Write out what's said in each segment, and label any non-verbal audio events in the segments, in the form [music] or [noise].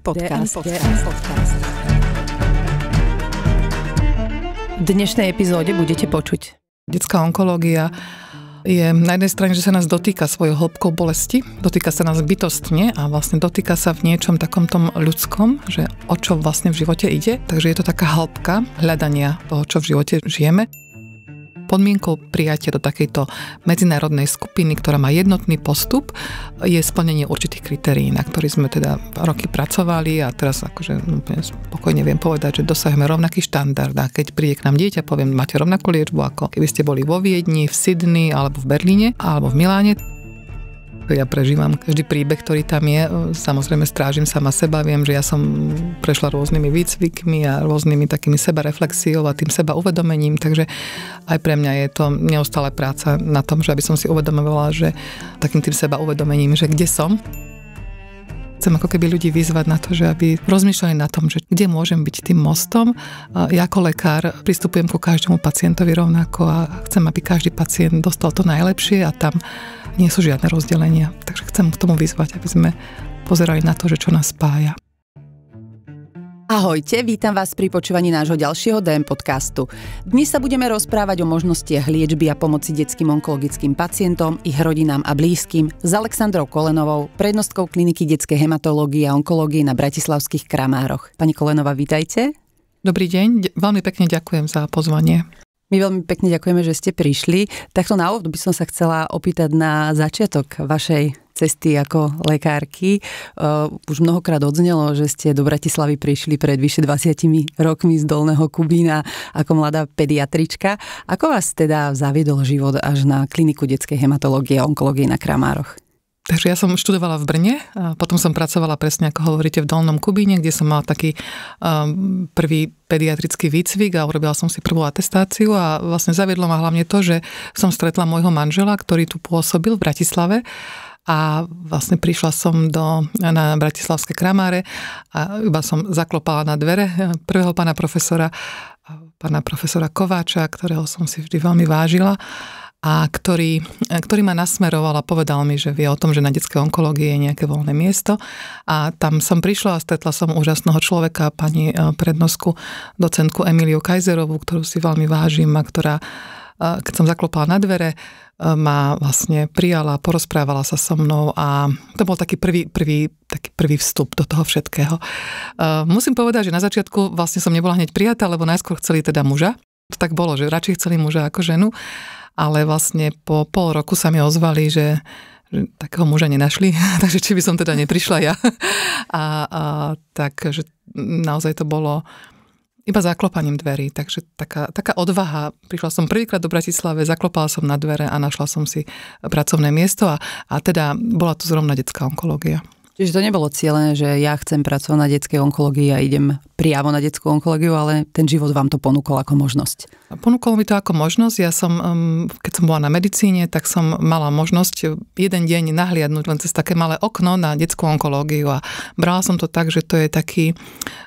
Podcast. DM Podcast. V dnešnej epizóde budete počuť. Detská onkológia je na jednej strane, že sa nás dotýka svojou hĺbkou bolesti, dotýka sa nás bytostne a vlastne dotýka sa v niečom takom tom ľudskom, že o čo vlastne v živote ide. Takže je to taká hĺbka hľadania toho, čo v živote žijeme podmienkou prijatia do takejto medzinárodnej skupiny, ktorá má jednotný postup, je splnenie určitých kritérií, na ktorých sme teda roky pracovali a teraz akože spokojne viem povedať, že dosahujeme rovnaký štandard. A keď príde k nám dieťa, poviem, máte rovnakú liečbu ako keby ste boli vo Viedni, v Sydney alebo v Berlíne alebo v Miláne. Ja prežívam každý príbeh, ktorý tam je. Samozrejme strážim sama seba. Viem, že ja som prešla rôznymi výcvikmi a rôznymi takými sebareflexiou a tým seba uvedomením. Takže aj pre mňa je to neustále práca na tom, že aby som si uvedomovala, že takým tým seba uvedomením, že kde som Chcem ako keby ľudí vyzvať na to, že aby rozmýšľali na tom, že kde môžem byť tým mostom. Ja ako lekár pristupujem ku každému pacientovi rovnako a chcem, aby každý pacient dostal to najlepšie a tam nie sú žiadne rozdelenia. Takže chcem k tomu vyzvať, aby sme pozerali na to, že čo nás spája. Ahojte, vítam vás pri počúvaní nášho ďalšieho DM podcastu. Dnes sa budeme rozprávať o možnostiach liečby a pomoci detským onkologickým pacientom, ich rodinám a blízkym s Alexandrou Kolenovou, prednostkou kliniky detskej hematológie a onkológie na Bratislavských Kramároch. Pani Kolenová, vítajte. Dobrý deň, veľmi pekne ďakujem za pozvanie. My veľmi pekne ďakujeme, že ste prišli. Takto na úvod by som sa chcela opýtať na začiatok vašej cesty ako lekárky. Uh, už mnohokrát odznelo, že ste do Bratislavy prišli pred vyše 20 rokmi z Dolného Kubína ako mladá pediatrička. Ako vás teda zaviedol život až na kliniku detskej hematológie a onkológie na Kramároch? Takže ja som študovala v Brne, a potom som pracovala presne, ako hovoríte, v Dolnom Kubíne, kde som mala taký um, prvý pediatrický výcvik a urobila som si prvú atestáciu a vlastne zaviedlo ma hlavne to, že som stretla môjho manžela, ktorý tu pôsobil v Bratislave a vlastne prišla som do, na Bratislavské kramáre a iba som zaklopala na dvere eh, prvého pána profesora, pána profesora Kováča, ktorého som si vždy veľmi vážila a ktorý, ktorý ma nasmeroval a povedal mi, že vie o tom, že na detskej onkológii je nejaké voľné miesto a tam som prišla a stretla som úžasného človeka, pani e, prednosku, docentku Emiliu Kajzerovú, ktorú si veľmi vážim a ktorá, e, keď som zaklopala na dvere, e, ma vlastne prijala, porozprávala sa so mnou a to bol taký prvý, prvý, taký prvý vstup do toho všetkého. Musím povedať, že na začiatku vlastne som nebola hneď prijatá, lebo najskôr chceli teda muža, to tak bolo, že radšej chceli muža ako ženu ale vlastne po pol roku sa mi ozvali, že že takého muža nenašli, [laughs] takže či by som teda neprišla ja. [laughs] A, a tak, že naozaj to bolo iba zaklopaním dverí, takže taká, taká odvaha. Prišla som prvýkrát do Bratislave, zaklopala som na dvere a našla som si pracovné miesto a, a teda bola tu zrovna detská onkológia. Čiže to nebolo cieľené, že ja chcem pracovať na detskej onkológii a idem priamo na detskú onkológiu, ale ten život vám to ponúkol ako možnosť. Ponúkol mi to ako možnosť. Ja som, um, keď som bola na medicíne, tak som mala možnosť jeden deň nahliadnúť len cez také malé okno na detskú onkológiu a brala som to tak, že to je taký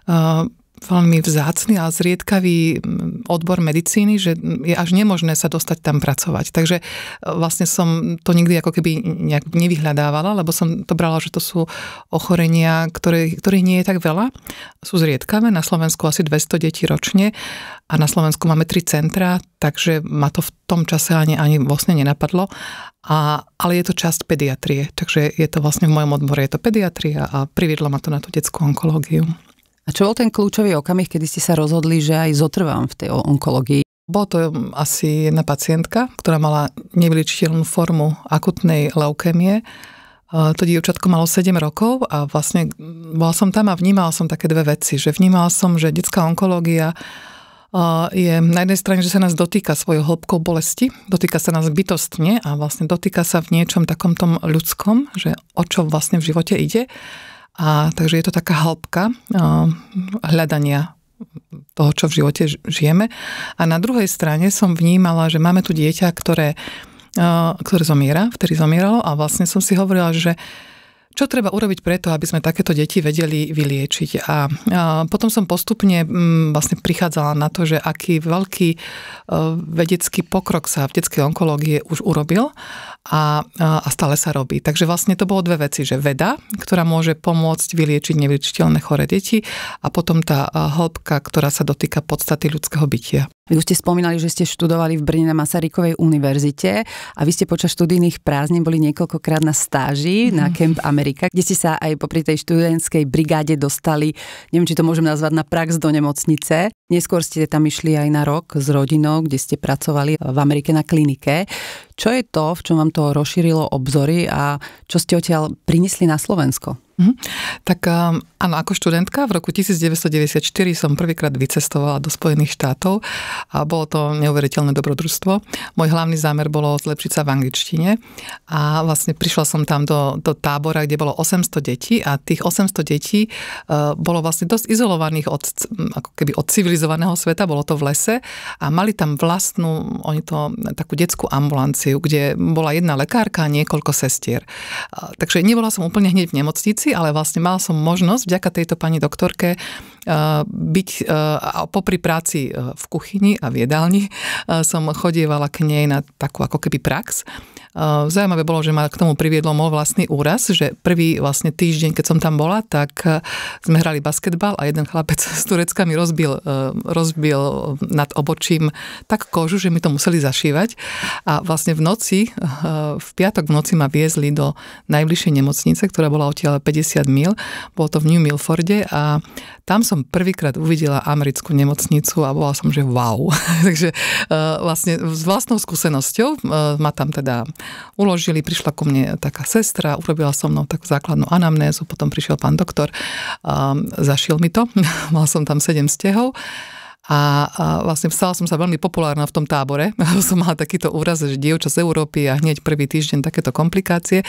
uh, veľmi vzácny a zriedkavý odbor medicíny, že je až nemožné sa dostať tam pracovať. Takže e, vlastne som to nikdy ako keby nejak nevyhľadávala, lebo som to brala, že to sú ochorenia, ktoré, ktorých nie je tak veľa. Sú zriedkavé, na Slovensku asi 200 detí ročne a na Slovensku máme tri centra, takže ma to v tom čase ani, ani vlastne nenapadlo. A, ale je to časť pediatrie, takže je to vlastne v mojom odbore, je to pediatria a priviedlo ma to na tú detskú onkológiu. A čo bol ten kľúčový okamih, kedy ste sa rozhodli, že aj zotrvám v tej onkológii? Bolo to um, asi jedna pacientka, ktorá mala nevyličiteľnú formu akutnej leukémie. To dievčatko malo 7 rokov a vlastne mm, bola som tam a vnímala som také dve veci, že vnímala som, že detská onkológia je na jednej strane, že sa nás dotýka svojou hĺbkou bolesti, dotýka sa nás bytostne a vlastne dotýka sa v niečom takom tom ľudskom, že o čo vlastne v živote ide. A, takže je to taká hĺbka hľadania toho, čo v živote žijeme. A na druhej strane som vnímala, že máme tu dieťa, ktoré, ktoré zomiera, vtedy zomieralo a vlastne som si hovorila, že čo treba urobiť preto, aby sme takéto deti vedeli vyliečiť? A, potom som postupne mm, vlastne prichádzala na to, že aký veľký e, vedecký pokrok sa v detskej onkológie už urobil a, a stále sa robí. Takže vlastne to bolo dve veci, že veda, ktorá môže pomôcť vyliečiť nevyličiteľné chore deti a potom tá e, hĺbka, ktorá sa dotýka podstaty ľudského bytia. Vy už ste spomínali, že ste študovali v Brne na Masarykovej univerzite a vy ste počas študijných prázdnin boli niekoľkokrát na stáži mm. na mhm. Camp Amerika, kde ste sa aj popri tej študentskej brigáde dostali, neviem, či to môžem nazvať, na prax do nemocnice. Neskôr ste tam išli aj na rok s rodinou, kde ste pracovali v Amerike na klinike. Čo je to, v čom vám to rozšírilo obzory a čo ste odtiaľ priniesli na Slovensko? Mhm. Tak ehm, áno, ako študentka v roku 1994 som prvýkrát vycestovala do Spojených štátov a bolo to neuveriteľné dobrodružstvo. Môj hlavný zámer bolo zlepšiť sa v angličtine a vlastne prišla som tam do, do tábora, kde bolo 800 detí a tých 800 detí ehm, bolo vlastne dosť izolovaných od, ako keby od civilizovaného sveta, bolo to v lese a mali tam vlastnú, oni to, takú detskú ambulanciu ambulanciu, kde bola jedna lekárka a niekoľko sestier. Takže nebola som úplne hneď v nemocnici, ale vlastne mala som možnosť vďaka tejto pani doktorke byť popri práci e, v kuchyni a v jedálni. Som chodievala k nej na takú ako keby prax. Zaujímavé bolo, že ma k tomu priviedlo môj vlastný úraz, že prvý vlastne týždeň, keď som tam bola, tak e, sme hrali basketbal a jeden chlapec [laughs] z Turecka mi rozbil, e, rozbil nad obočím tak kožu, že mi to museli zašívať. A vlastne v noci, e, v piatok v noci ma viezli do najbližšej nemocnice, ktorá bola odtiaľ 50 mil. Bolo to v New Milforde a tam som prvýkrát uvidela americkú nemocnicu a bola som, že wow. [laughs] Takže vlastne s vlastnou skúsenosťou ma tam teda uložili, prišla ku mne taká sestra, urobila so mnou takú základnú anamnézu, potom prišiel pán doktor, um, zašiel mi to, [laughs] mal som tam sedem stehov a, a vlastne stala som sa veľmi populárna v tom tábore. [laughs] som mala takýto úraz, že dievča z Európy a hneď prvý týždeň takéto komplikácie.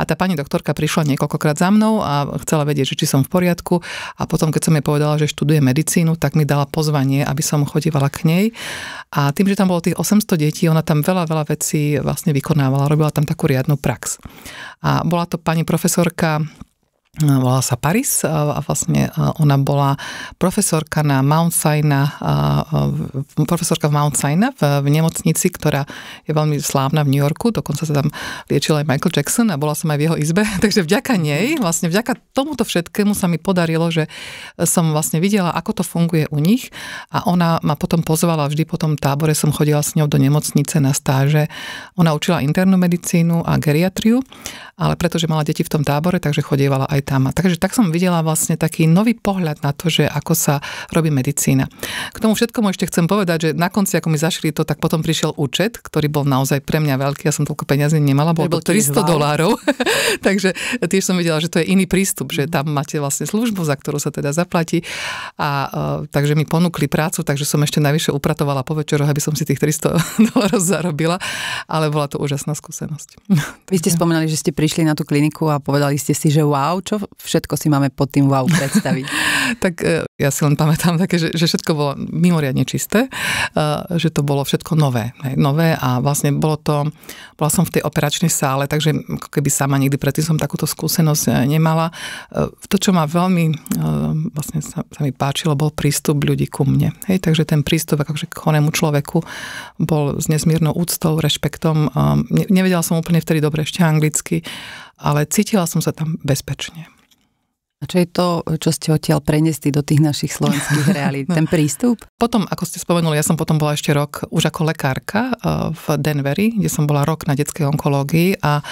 A tá pani doktorka prišla niekoľkokrát za mnou a chcela vedieť, že či som v poriadku. A potom, keď som jej povedala, že študuje medicínu, tak mi dala pozvanie, aby som chodívala k nej. A tým, že tam bolo tých 800 detí, ona tam veľa, veľa vecí vlastne vykonávala. Robila tam takú riadnu prax. A bola to pani profesorka volala sa Paris a vlastne ona bola profesorka na Mount Sinai, profesorka v Mount Sinai v, v nemocnici, ktorá je veľmi slávna v New Yorku, dokonca sa tam liečil aj Michael Jackson a bola som aj v jeho izbe, [laughs] takže vďaka nej, vlastne vďaka tomuto všetkému sa mi podarilo, že som vlastne videla, ako to funguje u nich a ona ma potom pozvala, vždy po tom tábore som chodila s ňou do nemocnice na stáže. Ona učila internú medicínu a geriatriu, ale pretože mala deti v tom tábore, takže chodievala aj tam. Takže tak som videla vlastne taký nový pohľad na to, že ako sa robí medicína. K tomu všetkomu ešte chcem povedať, že na konci, ako mi zašli to, tak potom prišiel účet, ktorý bol naozaj pre mňa veľký. Ja som toľko peniazy nemala, bol to 300 dolárov. [laughs] Takže tiež som videla, že to je iný prístup, že tam máte vlastne službu, za ktorú sa teda zaplatí. A uh, takže mi ponúkli prácu, takže som ešte najvyššie upratovala po večeroch, aby som si tých 300 [laughs] dolárov zarobila, ale bola to úžasná skúsenosť. Vy ste [laughs] spomínali, že ste prišli na tú kliniku a povedali ste si, že wow, čo čo všetko si máme pod tým wow predstaviť? [laughs] tak e, ja si len pamätám také, že, že všetko bolo mimoriadne čisté, e, že to bolo všetko nové. Hej, nové a vlastne bolo to, bola som v tej operačnej sále, takže ako keby sama nikdy predtým som takúto skúsenosť e, nemala. To, čo ma veľmi vlastne sa, sa mi páčilo, bol prístup ľudí ku mne. Hej, takže ten prístup akože k chonému človeku bol s nesmírnou úctou, rešpektom. nevedela som úplne vtedy dobre ešte anglicky, ale cítila som sa tam bezpečne. A čo je to, čo ste odtiaľ preniesli do tých našich slovenských [laughs] realít? No. Ten prístup? Potom, ako ste spomenuli, ja som potom bola ešte rok už ako lekárka eh, v Denveri, kde som bola rok na detskej onkológii a,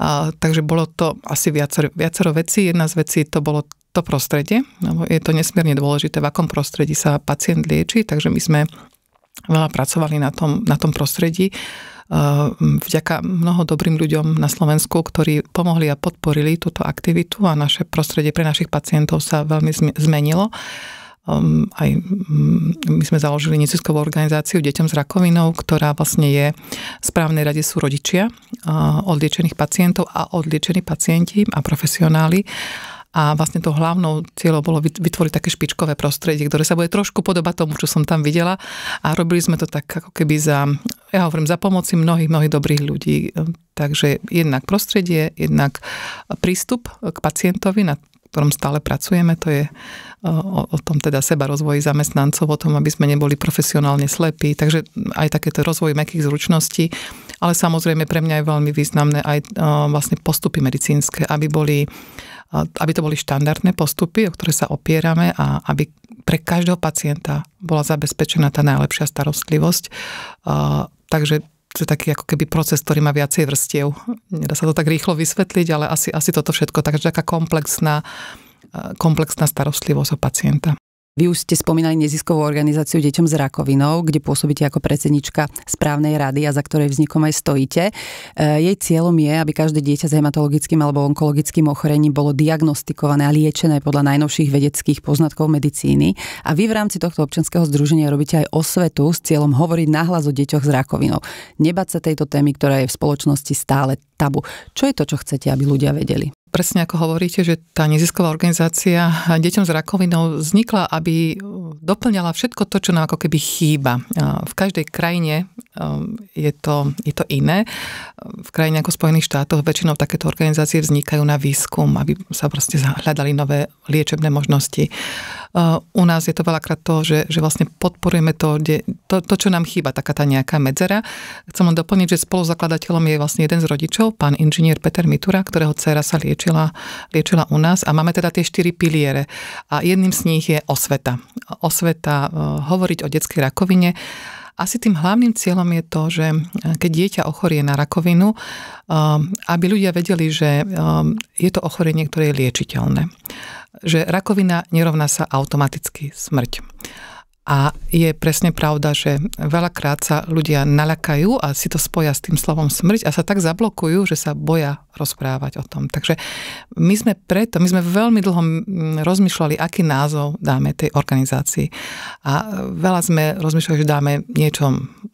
a takže bolo to asi viacero, viacero vecí. Jedna z vecí to bolo to prostredie, lebo je to nesmierne dôležité, v akom prostredí sa pacient lieči, takže my sme veľa pracovali na tom, na tom prostredí. Ehm, vďaka mnoho dobrým ľuďom na Slovensku, ktorí pomohli a podporili túto aktivitu a naše prostredie pre našich pacientov sa veľmi zmenilo ehm, aj mm, my sme založili neziskovú organizáciu Deťom s rakovinou, ktorá vlastne je v správnej rade sú rodičia odliečených pacientov a odliečení pacienti a profesionáli a vlastne to hlavnou cieľou bolo vytvoriť také špičkové prostredie, ktoré sa bude trošku podobať tomu, čo som tam videla. A robili sme to tak ako keby za, ja hovorím, za pomoci mnohých, mnohých dobrých ľudí. Takže jednak prostredie, jednak prístup k pacientovi na ktorom stále pracujeme, to je o, o tom teda seba rozvoji zamestnancov, o tom, aby sme neboli profesionálne slepí, takže aj takéto rozvoj mekých zručností, ale samozrejme pre mňa je veľmi významné aj o, vlastne postupy medicínske, aby boli aby to boli štandardné postupy, o ktoré sa opierame a aby pre každého pacienta bola zabezpečená tá najlepšia starostlivosť. Takže to je taký ako keby proces, ktorý má viacej vrstiev. Nedá sa to tak rýchlo vysvetliť, ale asi, asi toto všetko. Takže taká komplexná, komplexná starostlivosť o pacienta. Vy už ste spomínali neziskovú organizáciu Deťom s rakovinou, kde pôsobíte ako predsednička správnej rady a za ktorej vznikom aj stojíte. E, jej cieľom je, aby každé dieťa s hematologickým alebo onkologickým ochorením bolo diagnostikované a liečené podľa najnovších vedeckých poznatkov medicíny. A vy v rámci tohto občanského združenia robíte aj osvetu s cieľom hovoriť nahlas o deťoch s rakovinou. Nebať sa tejto témy, ktorá je v spoločnosti stále tabu. Čo je to, čo chcete, aby ľudia vedeli? presne ako hovoríte, že tá nezisková organizácia deťom s rakovinou vznikla, aby e, doplňala všetko to, čo nám ako keby chýba. E, v každej krajine e, je to, je to iné. V krajine ako Spojených štátoch väčšinou takéto organizácie vznikajú na výskum, aby sa proste hľadali nové liečebné možnosti. Uh, u nás je to veľakrát to, že, že vlastne podporujeme to, kde, to, to, čo nám chýba, taká tá nejaká medzera. Chcem len doplniť, že spoluzakladateľom je vlastne jeden z rodičov, pán inžinier Peter Mitura, ktorého dcéra sa liečila, liečila u nás a máme teda tie štyri piliere. A jedným z nich je osveta. Osveta, uh, hovoriť o detskej rakovine asi tým hlavným cieľom je to, že e, keď dieťa ochorie na rakovinu, e, aby ľudia vedeli, že e, je to ochorenie, ktoré je liečiteľné. Že rakovina nerovná sa automaticky smrť. A je presne pravda, že veľakrát sa ľudia nalakajú a si to spoja s tým slovom smrť a sa tak zablokujú, že sa boja rozprávať o tom. Takže my sme preto, my sme veľmi dlho rozmýšľali, aký názov dáme tej organizácii. A veľa sme rozmýšľali, že dáme niečo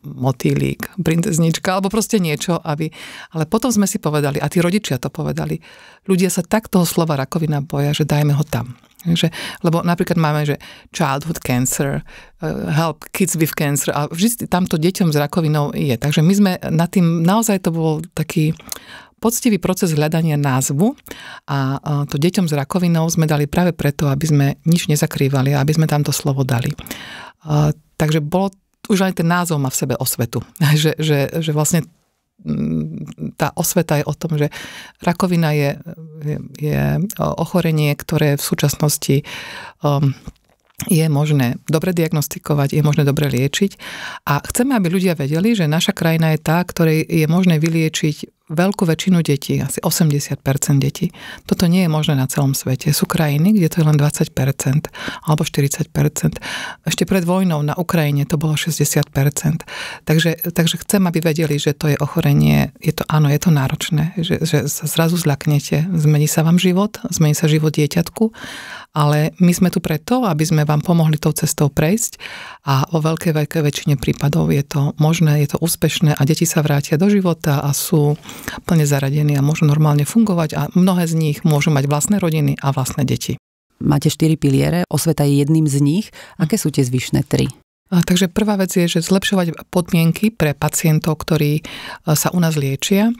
motýlík, princeznička, alebo proste niečo, aby... Ale potom sme si povedali, a tí rodičia to povedali, ľudia sa tak toho slova rakovina boja, že dajme ho tam. Že, lebo napríklad máme, že childhood cancer, eh, help kids with cancer a vždy tamto deťom s rakovinou je. Takže my sme nad tým, naozaj to bol taký poctivý proces hľadania názvu a to deťom s rakovinou sme dali práve preto, aby sme nič nezakrývali a aby sme tam to slovo dali. Takže bolo už aj ten názov má v sebe osvetu. [laughs] Že, že, že vlastne Mm, tá osveta je o tom, že rakovina je, je, ochorenie, ktoré v súčasnosti um, je možné dobre diagnostikovať, je možné dobre liečiť a chceme, aby ľudia vedeli, že naša krajina je tá, ktorej je možné vyliečiť veľkú väčšinu detí, asi 80% detí. Toto nie je možné na celom svete. Sú krajiny, kde to je len 20% alebo 40%. Ešte pred vojnou na Ukrajine to bolo 60%. Takže, takže chcem, aby vedeli, že to je ochorenie, je to, áno, je to náročné, že, že sa zrazu zlaknete, zmení sa vám život, zmení sa život dieťatku ale my sme tu preto, aby sme vám pomohli tou cestou prejsť a vo veľkej, veľkej väčšine prípadov je to možné, je to úspešné a deti sa vrátia do života a sú plne zaradení a môžu normálne fungovať a mnohé z nich môžu mať vlastné rodiny a vlastné deti. Máte štyri piliere, osveta je jedným z nich. Aké sú tie zvyšné tri? Takže prvá vec je, že zlepšovať podmienky pre pacientov, ktorí e, sa u nás liečia.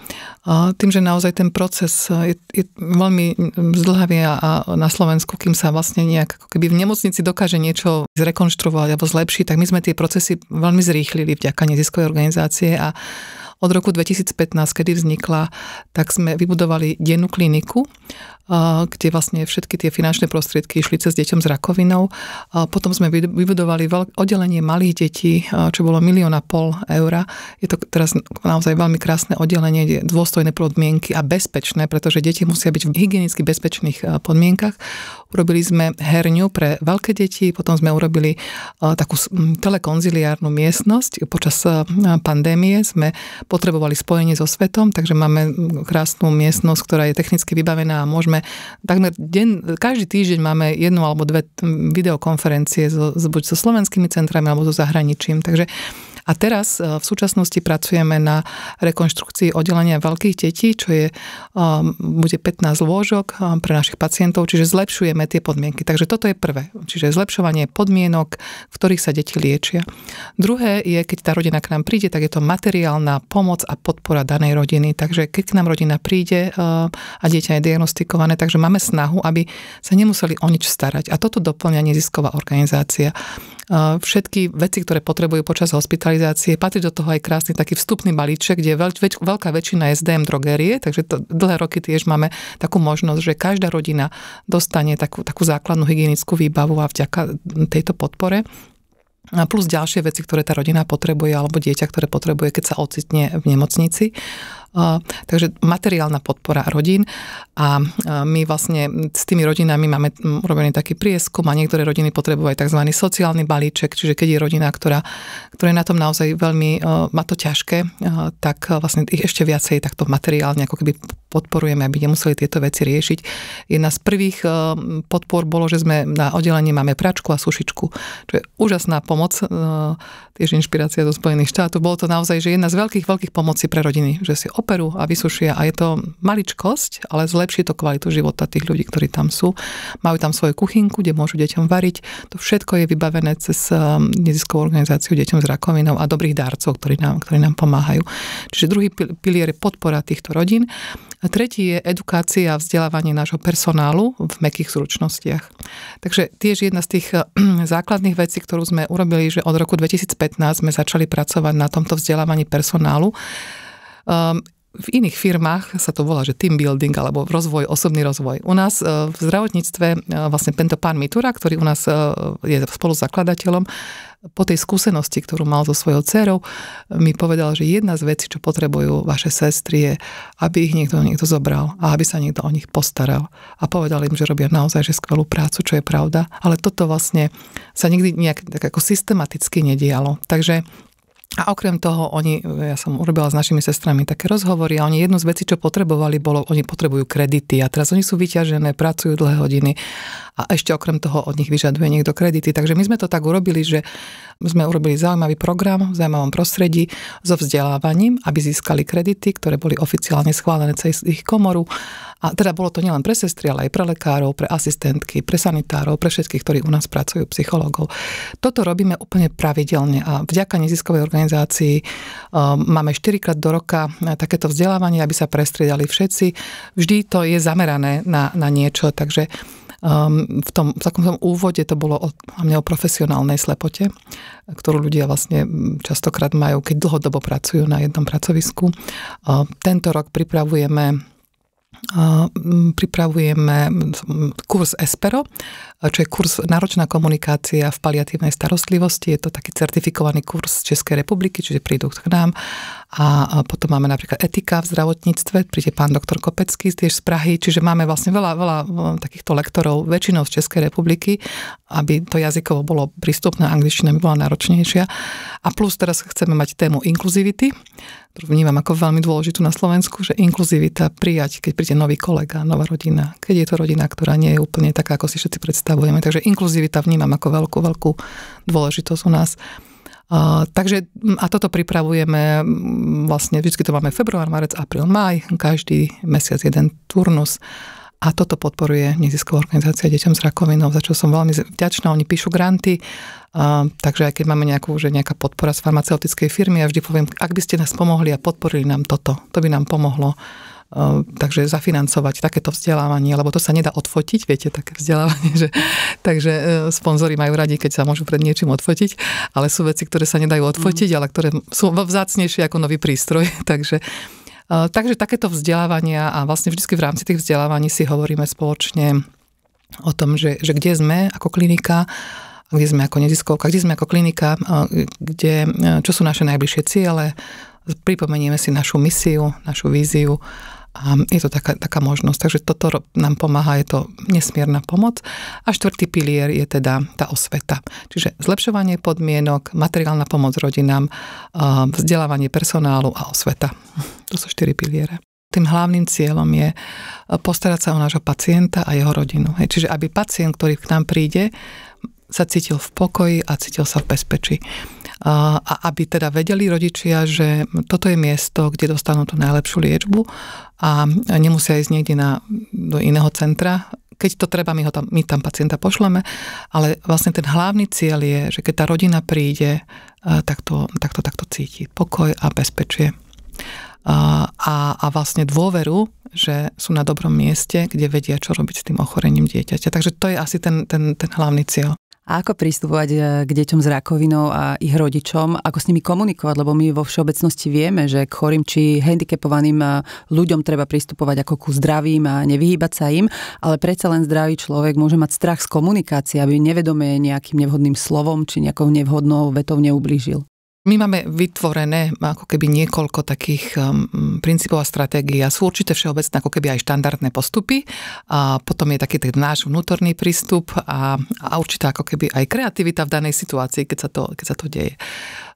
Tým, že naozaj ten proces e, je, je veľmi zdlhavý a na Slovensku, kým sa vlastne nejak, ako keby v nemocnici dokáže niečo zrekonštruovať alebo zlepšiť, tak my sme tie procesy veľmi zrýchlili vďaka neziskovej organizácie a od roku 2015, kedy vznikla, tak sme vybudovali dennú kliniku, kde vlastne všetky tie finančné prostriedky išli cez deťom s rakovinou. Potom sme vybudovali oddelenie malých detí, čo bolo milión a pol eur. Je to teraz naozaj veľmi krásne oddelenie, dôstojné podmienky a bezpečné, pretože deti musia byť v hygienicky bezpečných podmienkach. Urobili sme herňu pre veľké deti, potom sme urobili takú telekonziliárnu miestnosť. Počas pandémie sme potrebovali spojenie so svetom, takže máme krásnu miestnosť, ktorá je technicky vybavená a môžeme takmer deň, každý týždeň máme jednu alebo dve videokonferencie so, buď so slovenskými centrami alebo so zahraničím. Takže a teraz eh, v súčasnosti pracujeme na rekonštrukcii oddelenia veľkých detí, čo je, eh, bude 15 lôžok eh, pre našich pacientov, čiže zlepšujeme tie podmienky. Takže toto je prvé, čiže zlepšovanie podmienok, v ktorých sa deti liečia. Druhé je, keď tá rodina k nám príde, tak je to materiálna pomoc a podpora danej rodiny. Takže keď k nám rodina príde a dieťa je diagnostikované, takže máme snahu, aby sa nemuseli o nič starať. A toto doplňa nezisková organizácia všetky veci, ktoré potrebujú počas hospitalizácie. Patrí do toho aj krásny taký vstupný balíček, kde je veľ, veľká väčšina je SDM drogerie, takže to, dlhé roky tiež máme takú možnosť, že každá rodina dostane takú, takú základnú hygienickú výbavu a vďaka tejto podpore a plus ďalšie veci, ktoré tá rodina potrebuje alebo dieťa, ktoré potrebuje, keď sa ocitne v nemocnici. Takže materiálna podpora rodín a my vlastne s tými rodinami máme urobený taký prieskum a niektoré rodiny potrebujú aj tzv. sociálny balíček, čiže keď je rodina, ktorá, ktorá je na tom naozaj veľmi, e, má to ťažké, e, tak e, vlastne ich ešte viacej takto materiálne ako keby podporujeme, aby nemuseli tieto veci riešiť. Jedna z prvých eh, podpor bolo, že sme na oddelení máme pračku a sušičku, čo je úžasná pomoc, eh, tiež inšpirácia zo Spojených štátov. Bolo to naozaj že jedna z veľkých, veľkých pomoci pre rodiny, že si operu a vysušia a je to maličkosť, ale zlepší to kvalitu života tých ľudí, ktorí tam sú. Majú tam svoju kuchynku, kde môžu deťom variť. To všetko je vybavené cez eh, neziskovú organizáciu deťom s rakovinou a dobrých dárcov, ktorí nám, ktorí nám pomáhajú. Čiže druhý pilier je podpora týchto rodín a tretí je edukácia a vzdelávanie nášho personálu v mekých zručnostiach. Takže tiež jedna z tých eh, [clears throat] základných vecí, ktorú sme urobili, že od roku 2015 sme začali pracovať na tomto vzdelávaní personálu. Um, v iných firmách sa to volá, že team building alebo rozvoj, osobný rozvoj. U nás e, v zdravotníctve e, vlastne tento pán Mitura, ktorý u nás e, je spoluzakladateľom, po tej skúsenosti, ktorú mal so svojou dcerou, mi povedal, že jedna z vecí, čo potrebujú vaše sestry, je, aby ich niekto niekto zobral a aby sa niekto o nich postaral. A povedal im, že robia naozaj že skvelú prácu, čo je pravda. Ale toto vlastne sa nikdy nejak tak ako systematicky nedialo. Takže a okrem toho, oni, ja som urobila s našimi sestrami také rozhovory a oni jednu z vecí, čo potrebovali, bolo, oni potrebujú kredity a teraz oni sú vyťažené, pracujú dlhé hodiny a ešte okrem toho od nich vyžaduje niekto kredity. Takže my sme to tak urobili, že sme urobili zaujímavý program v zaujímavom prostredí so vzdelávaním, aby získali kredity, ktoré boli oficiálne schválené cez ich komoru a teda bolo to nielen pre sestry, ale aj pre lekárov, pre asistentky, pre sanitárov, pre všetkých, ktorí u nás pracujú, psychológov. Toto robíme úplne pravidelne a vďaka neziskovej organizácii um, máme 4 krát do roka eh, takéto vzdelávanie, aby sa prestriedali všetci. Vždy to je zamerané na, na niečo, takže Um, v, tom, v takom tom úvode to bolo o, o mne o profesionálnej slepote, ktorú ľudia vlastne častokrát majú, keď dlhodobo pracujú na jednom pracovisku. Um, tento rok pripravujeme Mm, pripravujeme kurz Espero, čo je kurz Náročná komunikácia v paliatívnej starostlivosti. Je to taký certifikovaný kurz Českej republiky, čiže prídu k nám a potom máme napríklad etika v zdravotníctve, príde pán doktor Kopecký tiež z Prahy, čiže máme vlastne veľa, veľa takýchto lektorov, väčšinou z Českej republiky, aby to jazykovo bolo prístupné, angličtina by bola náročnejšia. A plus teraz chceme mať tému inkluzivity, ktorú vnímam ako veľmi dôležitú na Slovensku, že inkluzivita prijať, keď príde nový kolega, nová rodina, keď je to rodina, ktorá nie je úplne taká, ako si všetci predstavujeme. Takže inkluzivita vnímam ako veľkú, veľkú dôležitosť u nás. Uh, takže a toto pripravujeme, vlastne vždy to máme február, marec, apríl, maj, každý mesiac jeden turnus. A toto podporuje nezisková organizácia Deťom s rakovinou, za čo som veľmi vďačná. Oni píšu granty, Uh, takže aj keď máme nejakú, že nejaká podpora z farmaceutickej firmy, ja vždy poviem, ak by ste nás pomohli a podporili nám toto, to by nám pomohlo Ehm, takže zafinancovať takéto vzdelávanie, lebo to sa nedá odfotiť, viete, také vzdelávanie, [laughs] že takže e, sponzory majú radi, keď sa môžu pred niečím odfotiť, ale sú veci, ktoré sa nedajú mhm. odfotiť, ale ktoré sú vzácnejšie ako nový prístroj, [laughs] takže e, Takže takéto vzdelávania a vlastne vždy v rámci tých vzdelávaní si hovoríme spoločne o tom, že, že kde sme ako klinika, kde sme ako neziskovka, kde sme ako klinika, e, kde, čo sú naše najbližšie ciele, pripomenieme si našu misiu, našu víziu a je to taká, taká možnosť. Takže toto nám pomáha, je to nesmierna pomoc. A štvrtý pilier je teda tá osveta. Čiže zlepšovanie podmienok, materiálna pomoc rodinám, vzdelávanie personálu a osveta. To sú štyri piliere. Tým hlavným cieľom je e, postarať sa o nášho pacienta a jeho rodinu. Hej, čiže aby pacient, ktorý k nám príde, sa cítil v pokoji a cítil sa v bezpečí. A aby teda vedeli rodičia, že toto je miesto, kde dostanú tú najlepšiu liečbu a nemusia ísť niekde na, do iného centra. Keď to treba, my, ho tam, my tam pacienta pošleme, ale vlastne ten hlavný cieľ je, že keď tá rodina príde, eh, tak to, takto tak to cíti. Pokoj a bezpečie. A, eh, a, a vlastne dôveru, že sú na dobrom mieste, kde vedia, čo robiť s tým ochorením dieťaťa. Takže to je asi ten, ten, ten hlavný cieľ. A ako pristupovať eh, k deťom s rakovinou a ich rodičom? Ako s nimi komunikovať? Lebo my vo všeobecnosti vieme, že k chorým či handicapovaným eh, ľuďom treba pristupovať ako ku zdravým a nevyhýbať sa im, ale predsa len zdravý človek môže mať strach z komunikácie, aby nevedomé nejakým nevhodným slovom či nejakou nevhodnou vetou neublížil. My máme vytvorené ako keby niekoľko takých um, princípov a stratégií a sú určité všeobecné ako keby aj štandardné postupy a potom je taký ten náš vnútorný prístup a, a určitá ako keby aj kreativita v danej situácii, keď sa to, keď sa to deje.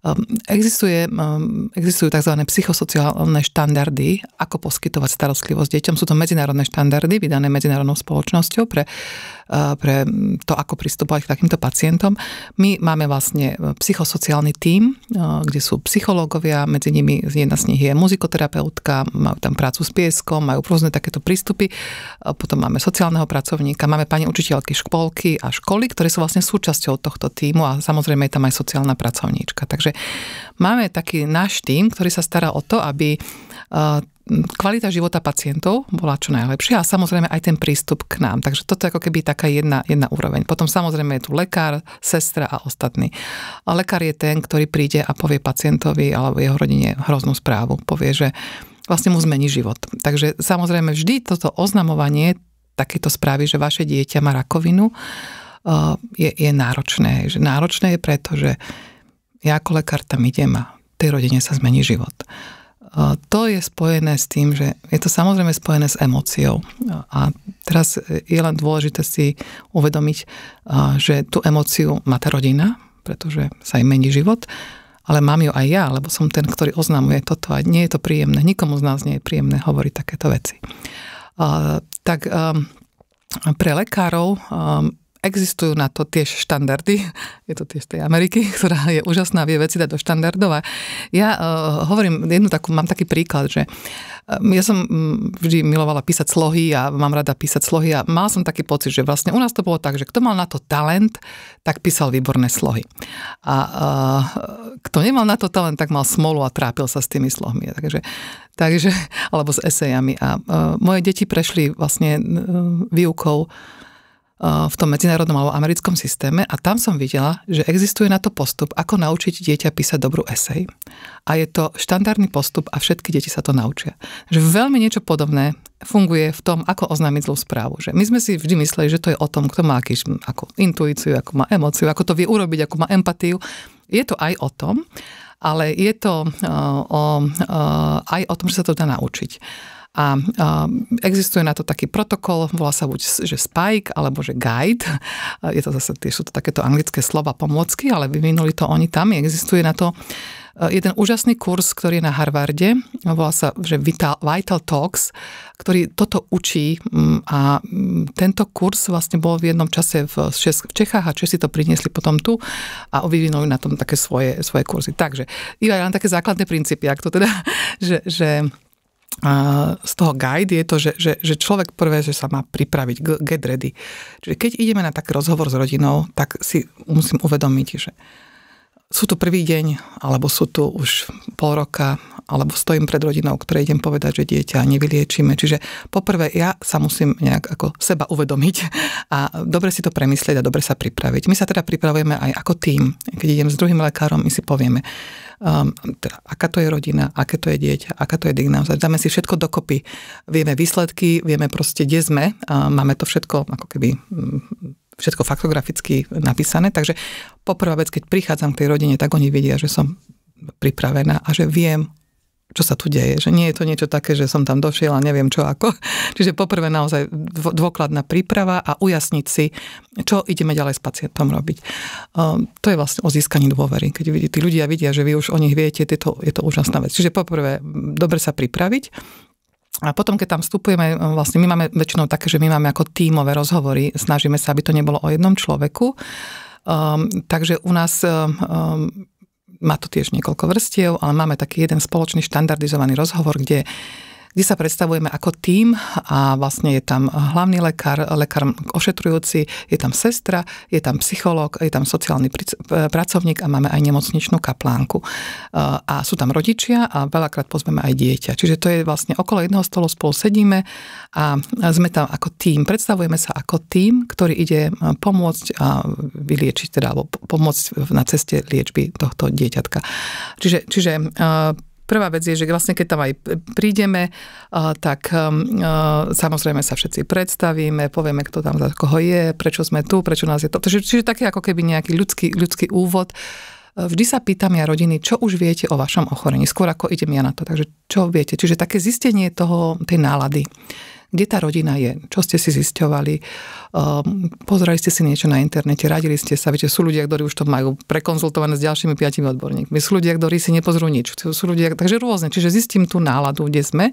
Ehm, existuje, ehm, existujú tzv. psychosociálne štandardy, ako poskytovať starostlivosť deťom. Sú to medzinárodné štandardy vydané medzinárodnou spoločnosťou pre, ehm, pre to, ako pristupovať k takýmto pacientom. My máme vlastne psychosociálny tím, kde sú psychológovia, medzi nimi jedna z nich je muzikoterapeutka, majú tam prácu s pieskom, majú rôzne takéto prístupy. Potom máme sociálneho pracovníka, máme pani učiteľky škôlky a školy, ktoré sú vlastne súčasťou tohto týmu a samozrejme je tam aj sociálna pracovníčka. Takže máme taký náš tým, ktorý sa stará o to, aby eh, kvalita života pacientov bola čo najlepšia a samozrejme aj ten prístup k nám. Takže toto je ako keby taká jedna, jedna úroveň. Potom samozrejme je tu lekár, sestra a ostatní. A lekár je ten, ktorý príde a povie pacientovi alebo jeho rodine hroznú správu. Povie, že vlastne mu zmení život. Takže samozrejme vždy toto oznamovanie takéto správy, že vaše dieťa má rakovinu, eh, je, je náročné. Že náročné je preto, že ja ako lekár tam idem a tej rodine sa zmení život. E, to je spojené s tým, že je to samozrejme spojené s emóciou. A teraz je len dôležité si uvedomiť, e, že tú emóciu má tá rodina, pretože sa im mení život, ale mám ju aj ja, lebo som ten, ktorý oznamuje toto a nie je to príjemné. Nikomu z nás nie je príjemné hovoriť takéto veci. E, tak pre lekárov existujú na to tiež štandardy. Je to tiež tej Ameriky, [laughs] ktorá je úžasná, vie veci dať do štandardov. A ja uh, hovorím jednu takú, mám taký príklad, že eh, ja som mm, vždy milovala písať slohy a mám rada písať slohy a mal som taký pocit, že vlastne u nás to bolo tak, že kto mal na to talent, tak písal výborné slohy. A uh, kto nemal na to talent, tak mal smolu a trápil sa s tými slohmi. Takže, takže alebo s esejami. A uh, moje deti prešli vlastne uh, výukou uh, v tom medzinárodnom alebo americkom systéme a tam som videla, že existuje na to postup, ako naučiť dieťa písať dobrú esej. A je to štandardný postup a všetky deti sa to naučia. Že veľmi niečo podobné funguje v tom, ako oznámiť zlú správu. Že my sme si vždy mysleli, že to je o tom, kto má akýž, ako intuíciu, ako má emóciu, ako to vie urobiť, ako má empatiu. Je to aj o tom, ale je to uh, uh, aj o tom, že sa to dá naučiť. A existuje na to taký protokol, volá sa buď že Spike alebo že Guide. Je to zase, tie sú to takéto anglické slova pomôcky, ale vyvinuli to oni tam. Existuje na to e, jeden úžasný kurz, ktorý je na Harvarde, volá sa že Vital, Vital Talks, ktorý toto učí mm, a mm, tento kurz vlastne bol v jednom čase v, Čes- v Čechách a Česi to priniesli potom tu a vyvinuli na tom také svoje, svoje kurzy. Takže, iba len také základné princípy, ak to teda, [laughs] že, že z toho guide je to, že, že, že človek prvé, že sa má pripraviť, get ready. Čiže keď ideme na taký rozhovor s rodinou, tak si musím uvedomiť, že sú tu prvý deň, alebo sú tu už pol roka, alebo stojím pred rodinou, ktorej idem povedať, že dieťa nevyliečíme. Čiže poprvé ja sa musím nejak ako seba uvedomiť a dobre si to premyslieť a dobre sa pripraviť. My sa teda pripravujeme aj ako tým. Keď idem s druhým lekárom, my si povieme, um, teda, aká to je rodina, aké to je dieťa, aká to je diagnoza. Dáme si všetko dokopy. Vieme výsledky, vieme proste, kde sme. A máme to všetko ako keby mm, všetko faktograficky napísané. Takže poprvá vec, keď prichádzam k tej rodine, tak oni vedia, že som pripravená a že viem, čo sa tu deje, že nie je to niečo také, že som tam došiel a neviem čo ako. [laughs] Čiže poprvé naozaj dôkladná príprava a ujasniť si, čo ideme ďalej s pacientom robiť. Ehm, to je vlastne o získaní dôvery, keď vidí, tí ľudia vidia, že vy už o nich viete, tieto, je to úžasná vec. Čiže poprvé, dobre sa pripraviť, a potom, keď tam vstupujeme, vlastne my máme väčšinou také, že my máme ako tímové rozhovory, snažíme sa, aby to nebolo o jednom človeku. Um, takže u nás um, má to tiež niekoľko vrstiev, ale máme taký jeden spoločný štandardizovaný rozhovor, kde kde sa predstavujeme ako tým a vlastne je tam hlavný lekár, lekár ošetrujúci, je tam sestra, je tam psychológ, je tam sociálny e, pracovník a máme aj nemocničnú kaplánku. E, a sú tam rodičia a veľakrát pozveme aj dieťa. Čiže to je vlastne okolo jedného stolu spolu sedíme a sme tam ako tým, predstavujeme sa ako tým, ktorý ide e, pomôcť a vyliečiť, teda alebo pomôcť na ceste liečby tohto dieťatka. Čiže, čiže prvá vec je, že vlastne keď tam aj prídeme, tak um, samozrejme sa všetci predstavíme, povieme, kto tam za koho je, prečo sme tu, prečo nás je to. Čiže, čiže taký ako keby nejaký ľudský, ľudský úvod. Vždy sa pýtam ja rodiny, čo už viete o vašom ochorení, skôr ako idem ja na to. Takže čo viete? Čiže také zistenie toho, tej nálady kde tá rodina je, čo ste si zisťovali, um, pozerali ste si niečo na internete, radili ste sa, viete, sú ľudia, ktorí už to majú prekonzultované s ďalšími piatimi odborníkmi, sú ľudia, ktorí si nepozrú nič, sú ľudia, takže rôzne, čiže zistím tú náladu, kde sme,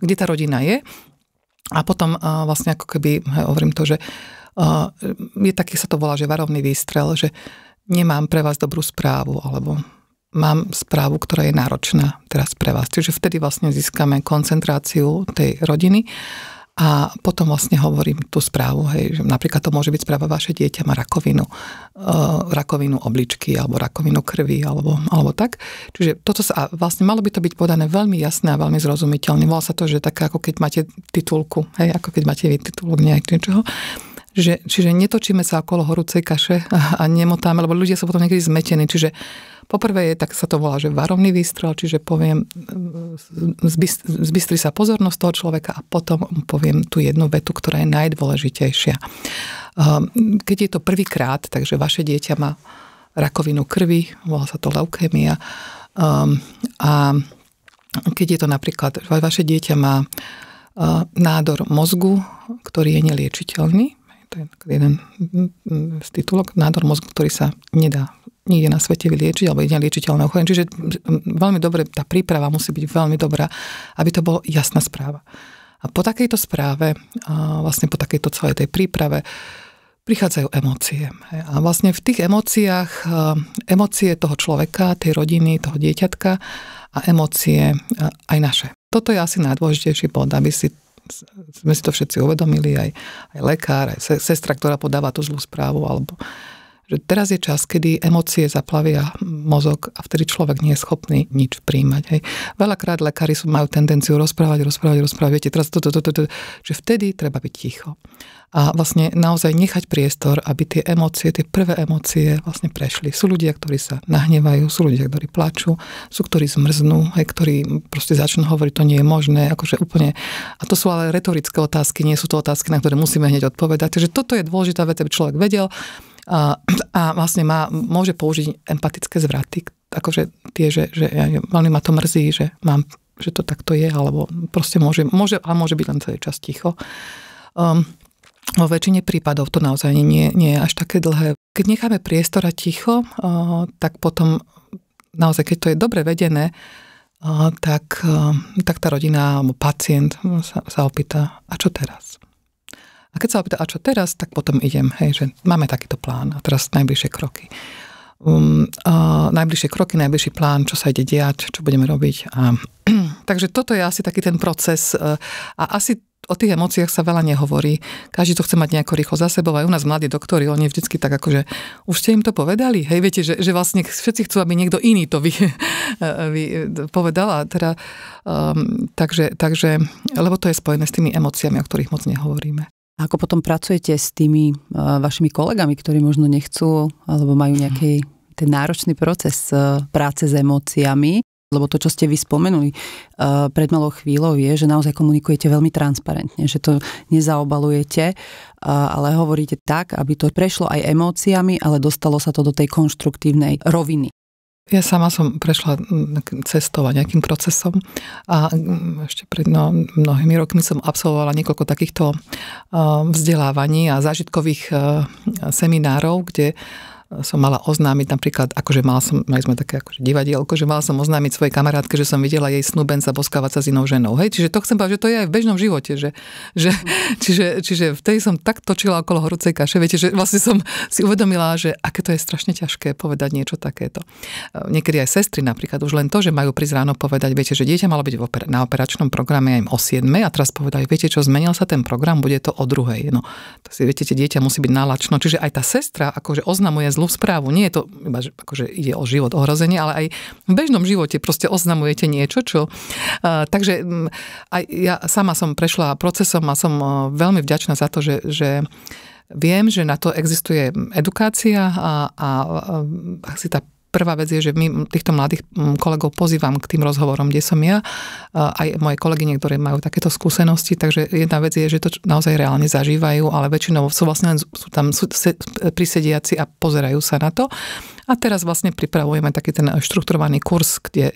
kde tá rodina je a potom uh, vlastne ako keby, hovorím to, že uh, je taký, sa to volá, že varovný výstrel, že nemám pre vás dobrú správu, alebo mám správu, ktorá je náročná teraz pre vás. Čiže vtedy vlastne získame koncentráciu tej rodiny a potom vlastne hovorím tú správu, hej, že napríklad to môže byť správa, vaše dieťa má rakovinu, uh, rakovinu obličky alebo rakovinu krvi alebo, alebo tak. Čiže toto sa, a vlastne malo by to byť podané veľmi jasné a veľmi zrozumiteľne. Volá sa to, že tak ako keď máte titulku, hej, ako keď máte vy titulok nejak niečoho. Že, čiže netočíme sa okolo horúcej kaše a, a nemotáme, lebo ľudia sú potom niekedy zmetení. Čiže Poprvé je, tak sa to volá, že varovný výstrel, čiže poviem, zbystri sa pozornosť toho človeka a potom poviem tú jednu vetu, ktorá je najdôležitejšia. Ehm, keď je to prvýkrát, takže vaše dieťa má rakovinu krvi, volá sa to leukémia, ehm, a keď je to napríklad, vaše dieťa má ehm, nádor mozgu, ktorý je neliečiteľný, to je jeden z titulok, nádor mozgu, ktorý sa nedá niekde na svete vyliečiť alebo jedine liečiteľné ochorenie. Čiže veľmi dobre, tá príprava musí byť veľmi dobrá, aby to bolo jasná správa. A po takejto správe, a vlastne po takejto celej tej príprave, prichádzajú emócie. A vlastne v tých emóciách, emócie toho človeka, tej rodiny, toho dieťatka a emócie aj naše. Toto je asi najdôležitejší bod, aby si sme si to všetci uvedomili, aj, aj lekár, aj sestra, ktorá podáva tú zlú správu, alebo že teraz je čas, kedy emócie zaplavia mozog a vtedy človek nie je schopný nič príjmať. Hej. Veľakrát lekári sú, majú tendenciu rozprávať, rozprávať, rozprávať, viete, teraz toto, toto, toto, že vtedy treba byť ticho. A vlastne naozaj nechať priestor, aby tie emócie, tie prvé emócie vlastne prešli. Sú ľudia, ktorí sa nahnevajú, sú ľudia, ktorí plačú, sú ktorí zmrznú, hej, ktorí proste začnú hovoriť, to nie je možné, akože úplne. A to sú ale retorické otázky, nie sú to otázky, na ktoré musíme hneď odpovedať. Takže toto je dôležitá vec, aby človek vedel, a, a vlastne má, môže použiť empatické zvraty, akože tie, že, že ja, veľmi ma to mrzí, že mám že to takto je, alebo proste môže, môže a môže byť len celý čas ticho. Um, vo väčšine prípadov to naozaj nie, nie je až také dlhé. Keď necháme priestor a ticho, uh, tak potom naozaj, keď to je dobre vedené, uh, tak, uh, tak tá rodina alebo pacient sa, sa opýta, a čo teraz? A keď sa opýta, a čo teraz, tak potom idem, hej, že máme takýto plán a teraz najbližšie kroky. Um, uh, najbližšie kroky, najbližší plán, čo sa ide diať, čo budeme robiť. A, [clears throat] takže toto je asi taký ten proces uh, a asi o tých emóciách sa veľa nehovorí. Každý to chce mať nejako rýchlo za sebou. Aj u nás mladí doktori, oni vždycky tak akože, už ste im to povedali? Hej, viete, že, že vlastne všetci chcú, aby niekto iný to vy, [laughs] e, vy e, povedal. teda, um, takže, takže, lebo to je spojené s tými emóciami, o ktorých moc nehovoríme ako potom pracujete s tými uh, vašimi kolegami, ktorí možno nechcú alebo majú mhm. nejaký ten náročný proces uh, práce s emóciami? Lebo to, čo ste vy spomenuli uh, pred malou chvíľou, je, že naozaj komunikujete veľmi transparentne, že to nezaobalujete, ale hovoríte tak, aby to prešlo aj emóciami, ale dostalo sa to do tej konštruktívnej roviny. Ja sama som prešla cestovať nejakým procesom a ešte pred no, mnohými rokmi som absolvovala niekoľko takýchto vzdelávaní a zážitkových seminárov, kde som mala oznámiť napríklad, akože mala som, mali sme také akože divadielko, že mala som oznámiť svojej kamarátke, že som videla jej snúbenca boskávať sa s inou ženou. Hej, čiže to chcem povedať, že to je aj v bežnom živote, že, že mhm. čiže, čiže vtedy som tak točila okolo horúcej kaše, viete, že vlastne som si uvedomila, že aké to je strašne ťažké povedať niečo takéto. E, niekedy aj sestry napríklad už len to, že majú prísť ráno povedať, viete, že dieťa malo byť na operačnom programe aj o 7 a teraz povedať, viete čo, zmenil sa ten program, bude to o druhej. No, to si viete, dieťa musí byť nálačno. Čiže aj tá sestra akože oznamuje zlú správu. Nie je to iba, že akože ide o život ohrozenie, ale aj v bežnom živote proste oznamujete niečo, čo... Uh, takže um, aj ja sama som prešla procesom a som uh, veľmi vďačná za to, že, že viem, že na to existuje edukácia a, a, a si tá prvá vec je, že my týchto mladých mm, kolegov pozývam k tým rozhovorom, kde som ja, aj moje kolegyne, ktoré majú takéto skúsenosti, takže jedna vec je, že to naozaj reálne zažívajú, ale väčšinou sú vlastne sú tam sú, prisediaci a pozerajú sa na to. A teraz vlastne pripravujeme taký ten štrukturovaný kurz, kde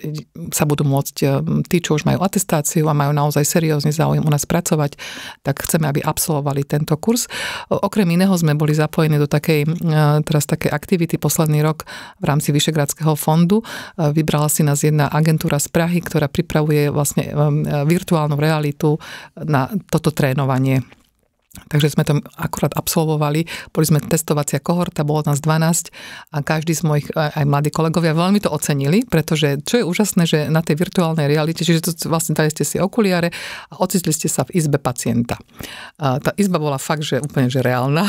sa budú môcť e, tí, čo už majú atestáciu a majú naozaj seriózny záujem u nás pracovať, tak chceme, aby absolvovali tento kurz. Okrem iného sme boli zapojení do takej, e, teraz také aktivity posledný rok v rámci Vyšegradského fondu. E, vybrala si nás jedna agentúra z Prahy, ktorá pripravuje vlastne virtuálnu realitu na toto trénovanie. Takže sme tam akurát absolvovali, boli sme testovacia kohorta, bolo nás 12 a každý z mojich, aj mladí kolegovia, veľmi to ocenili, pretože čo je úžasné, že na tej virtuálnej realite, čiže to vlastne dali ste si okuliare a ocitli ste sa v izbe pacienta. A tá izba bola fakt, že úplne že reálna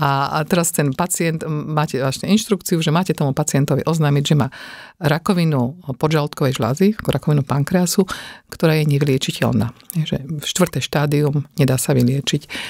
a, a teraz ten pacient, máte vlastne inštrukciu, že máte tomu pacientovi oznámiť, že má rakovinu podžalúdkovej žľazy, rakovinu pankreasu, ktorá je nevyliečiteľná. Takže v štvrté štádium nedá sa vyliečiť.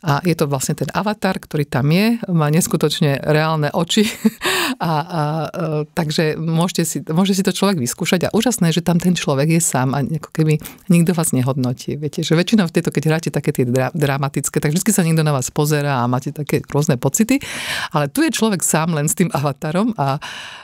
A je to vlastne ten avatar, ktorý tam je, má neskutočne reálne oči. [laughs] A, a, e, takže môžete si, môže si to človek vyskúšať. A úžasné, že tam ten človek je sám a ako keby nikto vás nehodnotí. Viete, že väčšinou v tejto, keď hráte také tie dra- dramatické, tak vždy sa niekto na vás pozerá a máte také rôzne pocity. Ale tu je človek sám len s tým avatarom a,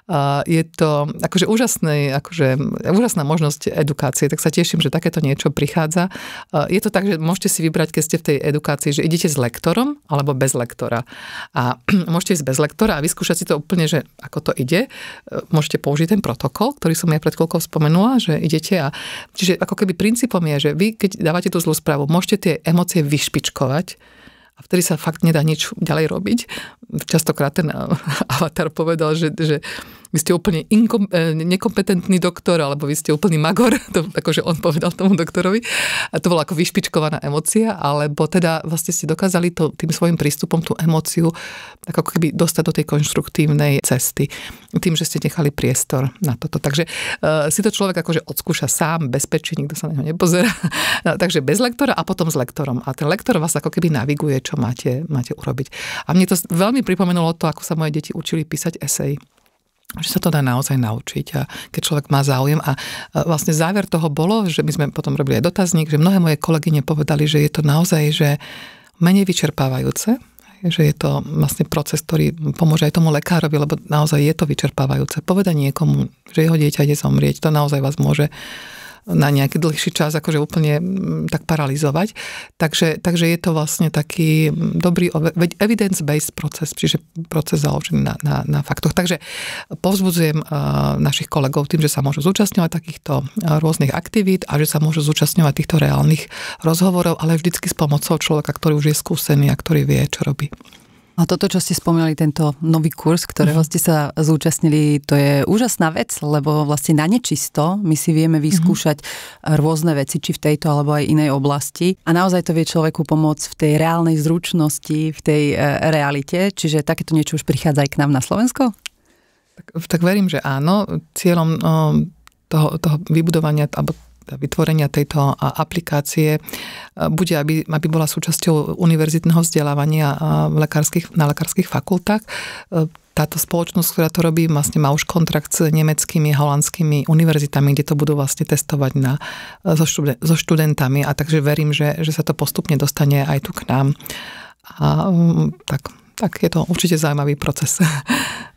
a je to akože úžasné, akože úžasná možnosť edukácie. Tak sa teším, že takéto niečo prichádza. E, je to tak, že môžete si vybrať, keď ste v tej edukácii, že idete Môžete s lektorom alebo bez lektora. A [clears throat] môžete ísť bez lektora a vyskúšať si to úplne, že ako to ide. E, môžete použiť ten protokol, ktorý som ja pred chvíľkou spomenula, že idete a... Čiže ako keby princípom je, že vy, keď dávate tú zlú správu, môžete tie emócie vyšpičkovať, a vtedy sa fakt nedá nič ďalej robiť. Častokrát ten [laughs] avatar povedal, že, že vy ste úplne inkom, e, nekompetentný doktor, alebo vy ste úplný magor, [laughs] to, akože on povedal tomu doktorovi. A to bola ako vyšpičkovaná emocia, alebo teda vlastne ste dokázali to, tým svojim prístupom tú emociu ako keby dostať do tej konštruktívnej cesty. Tým, že ste nechali priestor na toto. Takže uh, si to človek akože odskúša sám, bezpečí, nikto sa na neho nepozerá. [laughs] No, takže bez lektora a potom s lektorom. A ten lektor vás ako keby naviguje, čo máte, máte urobiť. A mne to veľmi pripomenulo to, ako sa moje deti učili písať esej že sa to dá naozaj naučiť a keď človek má záujem a vlastne záver toho bolo, že my sme potom robili aj dotazník, že mnohé moje kolegyne povedali, že je to naozaj, že menej vyčerpávajúce, že je to vlastne proces, ktorý pomôže aj tomu lekárovi, lebo naozaj je to vyčerpávajúce. Povedať niekomu, že jeho dieťa ide zomrieť, to naozaj vás môže na nejaký dlhší čas akože úplne mm, tak paralizovať. Takže, takže je to vlastne taký mm, dobrý evidence-based proces, čiže proces založený na, na, na faktoch. Takže povzbudzujem eh, našich kolegov tým, že sa môžu zúčastňovať takýchto eh, rôznych aktivít a že sa môžu zúčastňovať týchto reálnych rozhovorov, ale vždycky s pomocou človeka, ktorý už je skúsený a ktorý vie, čo robí. A toto, čo ste spomínali, tento nový kurz, ktorého mhm. ste sa zúčastnili, to je úžasná vec, lebo vlastne na nečisto my si vieme mhm. vyskúšať mm-hmm. rôzne veci, či v tejto alebo aj inej oblasti. A naozaj to vie človeku pomôcť v tej reálnej zručnosti, v tej e, realite. Čiže takéto niečo už prichádza aj k nám na Slovensko? Tak, tak verím, že áno. Cieľom... Um toho, toho vybudovania alebo vytvorenia tejto aplikácie e, bude, aby, aby bola súčasťou univerzitného vzdelávania v lekárskych, na lekárskych fakultách e, táto spoločnosť, ktorá to robí, vlastne má už kontrakt s nemeckými, holandskými univerzitami, kde to budú vlastne testovať na, e, so, študent, so študentami a takže verím, že, že sa to postupne dostane aj tu k nám. A tak, tak je to určite zaujímavý proces. [laughs]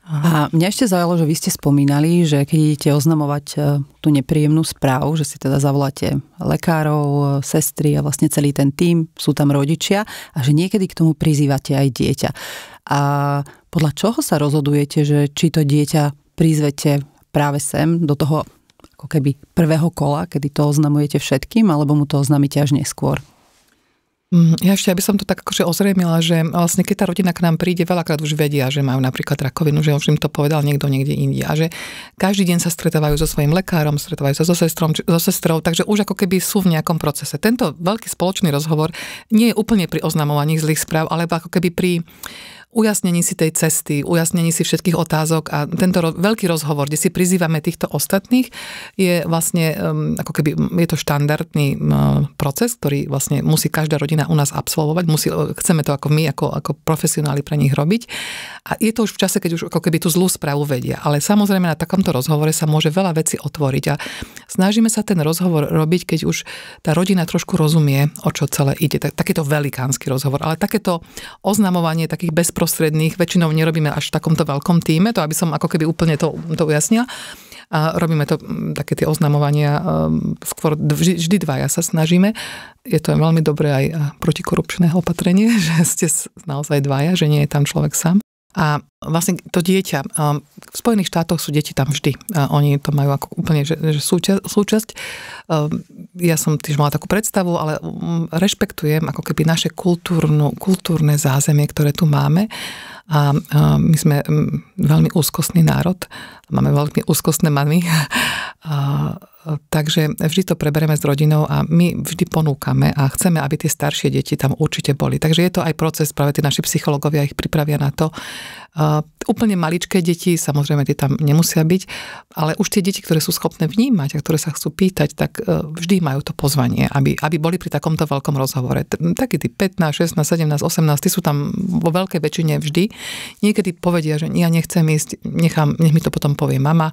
A mňa ešte zaujalo, že vy ste spomínali, že keď idete oznamovať e, tú nepríjemnú správu, že si teda zavoláte lekárov, e, sestry a vlastne celý ten tím, sú tam rodičia a že niekedy k tomu prizývate aj dieťa. A podľa čoho sa rozhodujete, že či to dieťa prizvete práve sem do toho ako keby prvého kola, kedy to oznamujete všetkým, alebo mu to oznámite až neskôr? Mm, ja ešte, aby som to tak akože ozrejmila, že vlastne keď tá rodina k nám príde, veľakrát už vedia, že majú napríklad rakovinu, že už im to povedal niekto niekde inde. A že každý deň sa stretávajú so svojím lekárom, stretávajú sa so, sestrom, so sestrou, takže už ako keby sú v nejakom procese. Tento veľký spoločný rozhovor nie je úplne pri oznamovaní zlých správ, alebo ako keby pri ujasnení si tej cesty, ujasnení si všetkých otázok a tento ro- veľký rozhovor, kde si prizývame týchto ostatných, je vlastne um, ako keby je to štandardný um, proces, ktorý vlastne musí každá rodina u nás absolvovať, musí, e, chceme to ako my, ako, ako profesionáli pre nich robiť. A je to už v čase, keď už ako keby tú zlú správu vedia. Ale samozrejme na takomto rozhovore sa môže veľa vecí otvoriť a snažíme sa ten rozhovor robiť, keď už tá rodina trošku rozumie, o čo celé ide. Tak, takýto velikánsky rozhovor, ale takéto oznamovanie takých bezprostredných väčšinou nerobíme až v takomto veľkom týme, to aby som ako keby úplne to, to ujasnila. A robíme to mm, také tie oznamovania, ehm, skôr vždy, dva dvaja sa snažíme. Je to veľmi dobré aj protikorupčné opatrenie, [laughs] že ste naozaj dvaja, že nie je tam človek sám. A vlastne to dieťa, um, v Spojených štátoch sú deti tam vždy. A oni to majú ako úplne že, že súčasť, súčasť. Um, ja som tiež mala takú predstavu, ale um, rešpektujem ako keby naše kultúrnu, kultúrne zázemie, ktoré tu máme a my sme veľmi úzkostný národ, máme veľmi úzkostné many, [laughs] a, takže vždy to prebereme s rodinou a my vždy ponúkame a chceme, aby tie staršie deti tam určite boli. Takže je to aj proces, práve tie naši psychológovia ich pripravia na to, Úplne maličké deti, samozrejme tie tam nemusia byť, ale už tie deti, ktoré sú schopné vnímať a ktoré sa chcú pýtať, tak e, vždy majú to pozvanie, aby, aby boli pri takomto veľkom rozhovore. Takí tí 15, 16, 17, 18, tí sú tam vo veľkej väčšine vždy. Niekedy povedia, že ja nechcem ísť, nechám, nech mi to potom povie mama.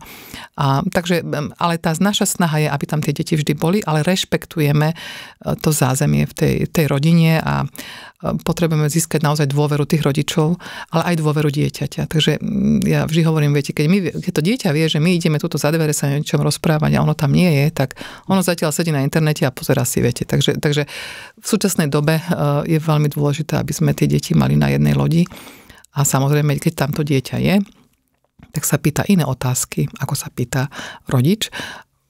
A, takže, ale tá naša snaha je, aby tam tie deti vždy boli, ale rešpektujeme e, to zázemie v tej, tej rodine a, Ehm, potrebujeme získať naozaj dôveru tých rodičov, ale aj dôveru dieťaťa. Takže mm, ja vždy hovorím, viete, keď, my, keď to dieťa vie, že my ideme túto za dvere sa o niečom rozprávať a ono tam nie je, tak ono zatiaľ sedí na internete a pozera si, viete. Takže, takže v súčasnej dobe eh, je veľmi dôležité, aby sme tie deti mali na jednej lodi. A samozrejme, keď tamto dieťa je, tak sa pýta iné otázky, ako sa pýta rodič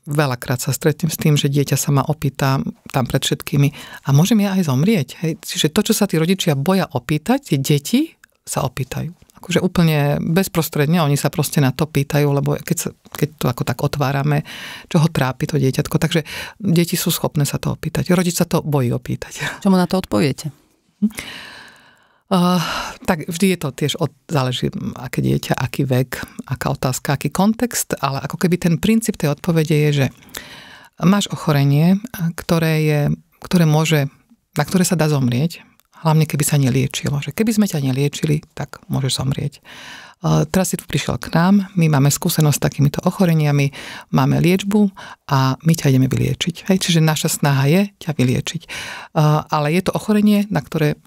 veľakrát sa stretnem s tým, že dieťa sa ma opýta tam pred všetkými a môžem ja aj zomrieť. Hej? Čiže to, čo sa tí rodičia boja opýtať, tie deti sa opýtajú. Akože úplne bezprostredne oni sa proste na to pýtajú, lebo keď, sa, keď to ako tak otvárame, čo ho trápi to dieťatko. Takže deti sú schopné sa to opýtať. Rodič sa to bojí opýtať. Čo mu na to odpoviete? Hm? Uh, tak vždy je to tiež, od, záleží mm, aké dieťa, aký vek, aká otázka, aký kontext, ale ako keby ten princíp tej odpovede je, že máš ochorenie, ktoré, je, ktoré môže, na ktoré sa dá zomrieť, hlavne keby sa neliečilo. Že keby sme ťa neliečili, tak môžeš zomrieť. Uh, teraz si tu prišiel k nám, my máme skúsenosť s takýmito ochoreniami, máme liečbu a my ťa ideme vyliečiť. Hej, čiže naša snaha je ťa vyliečiť. Uh, ale je to ochorenie, na ktoré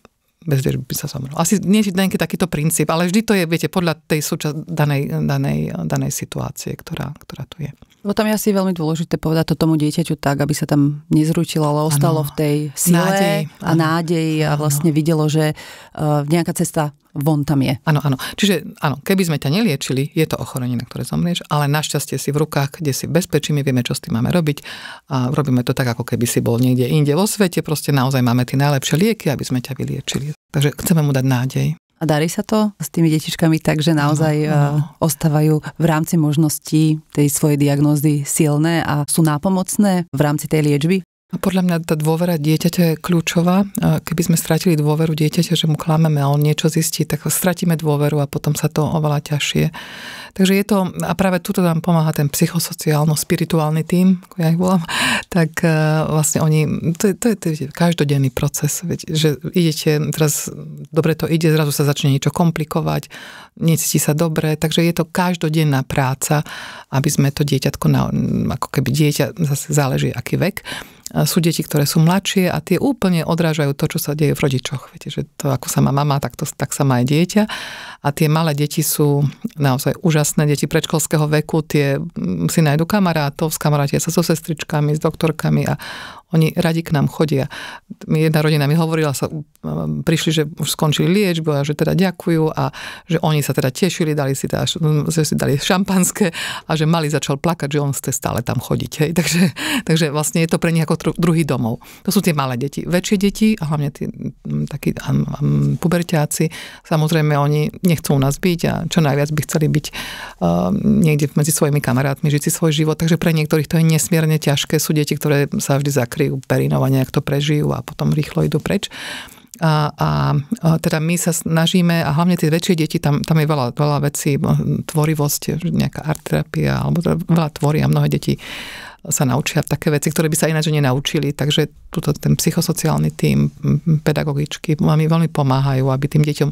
bez tiež by sa zomrel. Asi nie je nejaký takýto princíp, ale vždy to je, viete, podľa tej súčas, danej, danej, danej situácie, ktorá, ktorá tu je. Bo tam je asi veľmi dôležité povedať to tomu dieťaťu tak, aby sa tam nezručilo, ale ostalo ano. v tej sile nádej. a nádej a vlastne ano. videlo, že uh, nejaká cesta von tam je. Áno, áno. Čiže áno, keby sme ťa neliečili, je to ochorenie, na ktoré zomrieš, ale našťastie si v rukách, kde si bezpečí, my vieme, čo s tým máme robiť a robíme to tak, ako keby si bol niekde inde vo svete, proste naozaj máme tie najlepšie lieky, aby sme ťa vyliečili. Takže chceme mu dať nádej. A darí sa to s tými detičkami tak, že naozaj no, no. ostávajú v rámci možností tej svojej diagnózy silné a sú nápomocné v rámci tej liečby? A podľa mňa tá dôvera dieťaťa je kľúčová. Keby sme stratili dôveru dieťaťa, že mu klameme a on niečo zistí, tak stratíme dôveru a potom sa to oveľa ťažšie. Takže je to, a práve tuto nám pomáha ten psychosociálno-spirituálny tím, ako ja ich volám, [laughs] tak e, vlastne oni, to je, to je, to je každodenný proces, veď, že idete, teraz dobre to ide, zrazu sa začne niečo komplikovať, necíti sa dobre, takže je to každodenná práca, aby sme to dieťatko, na, ako keby dieťa, zase záleží aký vek, sú deti, ktoré sú mladšie a tie úplne odrážajú to, čo sa deje v rodičoch. Viete, že to ako sa má mama, tak, to, tak sa má aj dieťa. A tie malé deti sú naozaj úžasné deti predškolského veku, tie si nájdu kamarátov, s kamarátia sa so sestričkami, s doktorkami a oni radi k nám chodia. Jedna rodina mi hovorila, sa, um, prišli, že už skončili liečbu a že teda ďakujú a že oni sa teda tešili, dali si teda, mm, že si dali šampanské a že mali začal plakať, že on ste stále tam chodiť. Hej. Takže, [laughs] takže vlastne je to pre nich ako druhý domov. To sú tie malé deti. Väčšie deti, a hlavne tí mm, takí um, puberťáci, samozrejme oni nechcú u nás byť a čo najviac by chceli byť uh, niekde medzi svojimi kamarátmi, žiť si svoj život. Takže pre niektorých to je nesmierne ťažké. Sú deti, ktoré sa vždy zakrývajú zakryjú perinov a nejak to prežijú a potom rýchlo idú preč. A, a, a teda my sa snažíme, a hlavne tie väčšie deti, tam, tam je veľa, veľa vecí, tvorivosť, nejaká art terapia, alebo teda veľa tvorí a mnohé deti sa naučia také veci, ktoré by sa ináč nenaučili. Takže tuto, ten psychosociálny tým, pedagogičky mi veľmi pomáhajú, aby tým deťom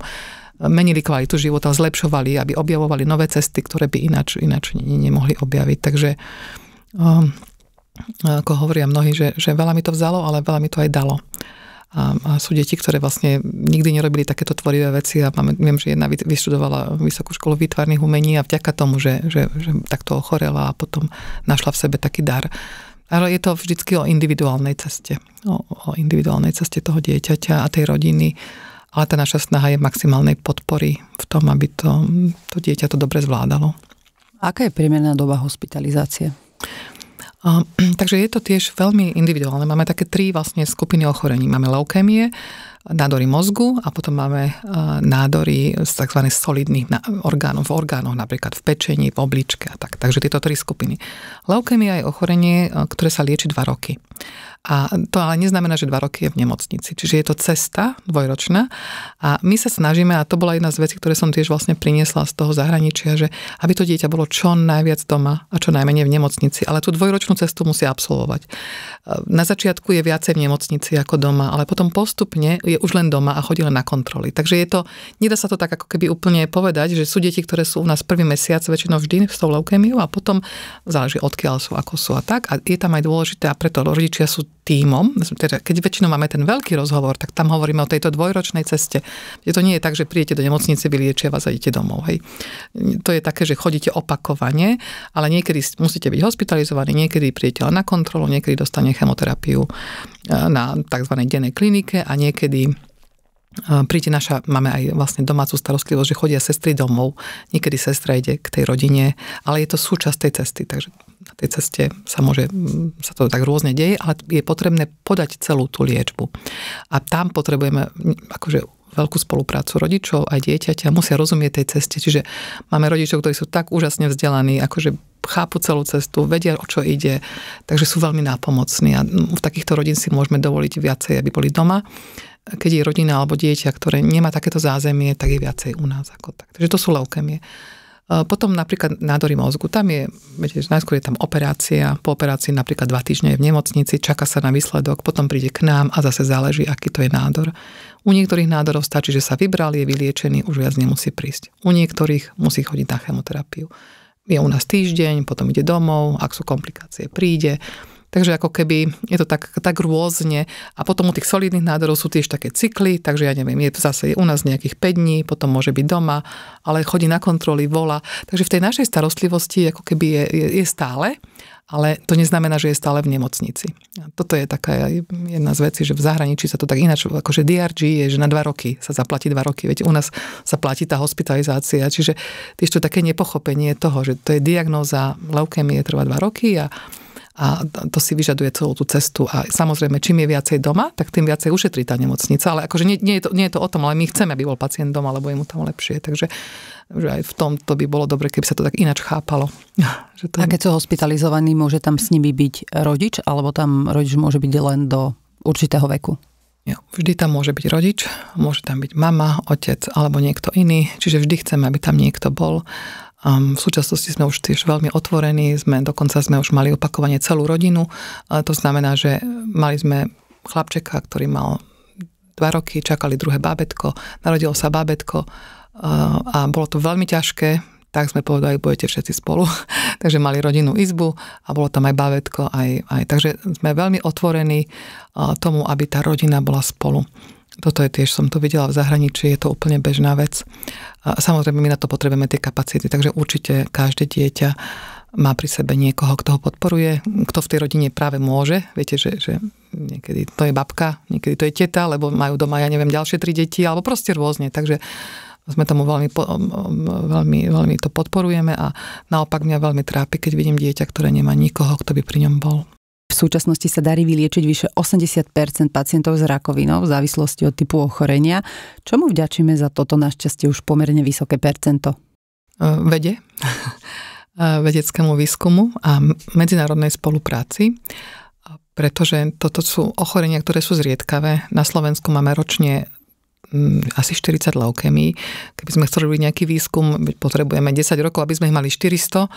menili kvalitu života, zlepšovali, aby objavovali nové cesty, ktoré by ináč, ináč nemohli objaviť. Takže um, ako hovoria mnohí, že, že veľa mi to vzalo, ale veľa mi to aj dalo. A, a sú deti, ktoré vlastne nikdy nerobili takéto tvorivé veci a máme, viem, že jedna vyštudovala Vysokú školu výtvarných umení a vďaka tomu, že, že, že takto ochorela a potom našla v sebe taký dar. Ale je to vždycky o individuálnej ceste. O, o individuálnej ceste toho dieťaťa a tej rodiny. Ale tá naša snaha je maximálnej podpory v tom, aby to, to dieťa to dobre zvládalo. Aká je priemerná doba hospitalizácie? [clears throat] Takže je to tiež veľmi individuálne. Máme také tri vlastne skupiny ochorení. Máme leukémie, nádory mozgu a potom máme e, nádory z tzv. solidných orgánov, v orgánoch, napríklad v pečení, v obličke a tak. Takže tieto tri skupiny. Leukémia je ochorenie, e, ktoré sa lieči dva roky. A to ale neznamená, že dva roky je v nemocnici. Čiže je to cesta dvojročná a my sa snažíme, a to bola jedna z vecí, ktoré som tiež vlastne priniesla z toho zahraničia, že aby to dieťa bolo čo najviac doma a čo najmenej v nemocnici. Ale tú dvojročnú cestu musí absolvovať. E, na začiatku je viacej v nemocnici ako doma, ale potom postupne je už len doma a chodí len na kontroly. Takže je to, nedá sa to tak ako keby úplne povedať, že sú deti, ktoré sú u nás prvý mesiac väčšinou vždy s tou leukémiou a potom záleží odkiaľ sú, ako sú a tak. A je tam aj dôležité a preto rodičia sú tímom, teda keď väčšinou máme ten veľký rozhovor, tak tam hovoríme o tejto dvojročnej ceste, kde to nie je tak, že prídete do nemocnice, vyliečia vás a idete domov. Hej. To je také, že chodíte opakovane, ale niekedy musíte byť hospitalizovaní, niekedy prídete na kontrolu, niekedy dostane chemoterapiu eh, na tzv. dennej klinike a niekedy príde naša, máme aj vlastne domácu starostlivosť, že chodia sestry domov, niekedy sestra ide k tej rodine, ale je to súčasť tej cesty, takže na tej ceste sa môže, mm, sa to tak rôzne deje, ale je potrebné podať celú tú liečbu. A tam potrebujeme mm, akože veľkú spoluprácu rodičov a dieťaťa, musia rozumieť tej ceste. Čiže máme rodičov, ktorí sú tak úžasne vzdelaní, akože chápu celú cestu, vedia, o čo ide, takže sú veľmi nápomocní a v takýchto rodín si môžeme dovoliť viacej, aby boli doma keď je rodina alebo dieťa, ktoré nemá takéto zázemie, tak je viacej u nás ako tak. Takže to sú leukemie. E, potom napríklad nádory mozgu. Tam je, viete, najskôr je tam operácia, po operácii napríklad dva týždne je v nemocnici, čaká sa na výsledok, potom príde k nám a zase záleží, aký to je nádor. U niektorých nádorov stačí, že sa vybral, je vyliečený, už viac nemusí prísť. U niektorých musí chodiť na chemoterapiu. Je u nás týždeň, potom ide domov, ak sú komplikácie, príde takže ako keby je to tak, tak rôzne. A potom u tých solidných nádorov sú tiež také cykly, takže ja neviem, je to zase u nás nejakých 5 dní, potom môže byť doma, ale chodí na kontroly, vola. Takže v tej našej starostlivosti ako keby je, je, je stále ale to neznamená, že je stále v nemocnici. A toto je taká jedna z vecí, že v zahraničí sa to tak ináč, akože DRG je, že na dva roky sa zaplatí dva roky, veď u nás sa platí tá hospitalizácia, čiže tiež to také nepochopenie toho, že to je diagnóza leukémie trvá dva roky a a to si vyžaduje celú tú cestu. A samozrejme, čím je viacej doma, tak tým viacej ušetrí tá nemocnica. Ale akože nie, nie, je to, nie je to o tom, ale my chceme, aby bol pacient doma, lebo je mu tam lepšie. Takže že aj v tomto by bolo dobre, keby sa to tak ináč chápalo. [laughs] že to... A keď sú hospitalizovaní, môže tam s nimi byť rodič, alebo tam rodič môže byť len do určitého veku? Jo, vždy tam môže byť rodič, môže tam byť mama, otec alebo niekto iný, čiže vždy chceme, aby tam niekto bol v súčasnosti sme už tiež veľmi otvorení, sme, dokonca sme už mali opakovanie celú rodinu. To znamená, že mali sme chlapčeka, ktorý mal dva roky, čakali druhé bábetko, narodilo sa bábetko a bolo to veľmi ťažké, tak sme povedali, budete všetci spolu. [laughs] takže mali rodinnú izbu a bolo tam aj bavetko. Aj, aj. Takže sme veľmi otvorení tomu, aby tá rodina bola spolu. Toto je tiež, som to videla v zahraničí, je to úplne bežná vec. A samozrejme, my na to potrebujeme tie kapacity, takže určite každé dieťa má pri sebe niekoho, kto ho podporuje, kto v tej rodine práve môže. Viete, že, že niekedy to je babka, niekedy to je teta, lebo majú doma, ja neviem, ďalšie tri deti, alebo proste rôzne. Takže sme tomu veľmi, veľmi, veľmi to podporujeme a naopak mňa veľmi trápi, keď vidím dieťa, ktoré nemá nikoho, kto by pri ňom bol. V súčasnosti sa darí vyliečiť vyše 80 pacientov s rakovinou v závislosti od typu ochorenia, čomu vďačíme za toto našťastie už pomerne vysoké percento. E, vede, [laughs] e, vedeckému výskumu a medzinárodnej spolupráci, e, pretože toto sú ochorenia, ktoré sú zriedkavé. Na Slovensku máme ročne mm, asi 40 leukémií. Keby sme chceli robiť nejaký výskum, potrebujeme 10 rokov, aby sme ich mali 400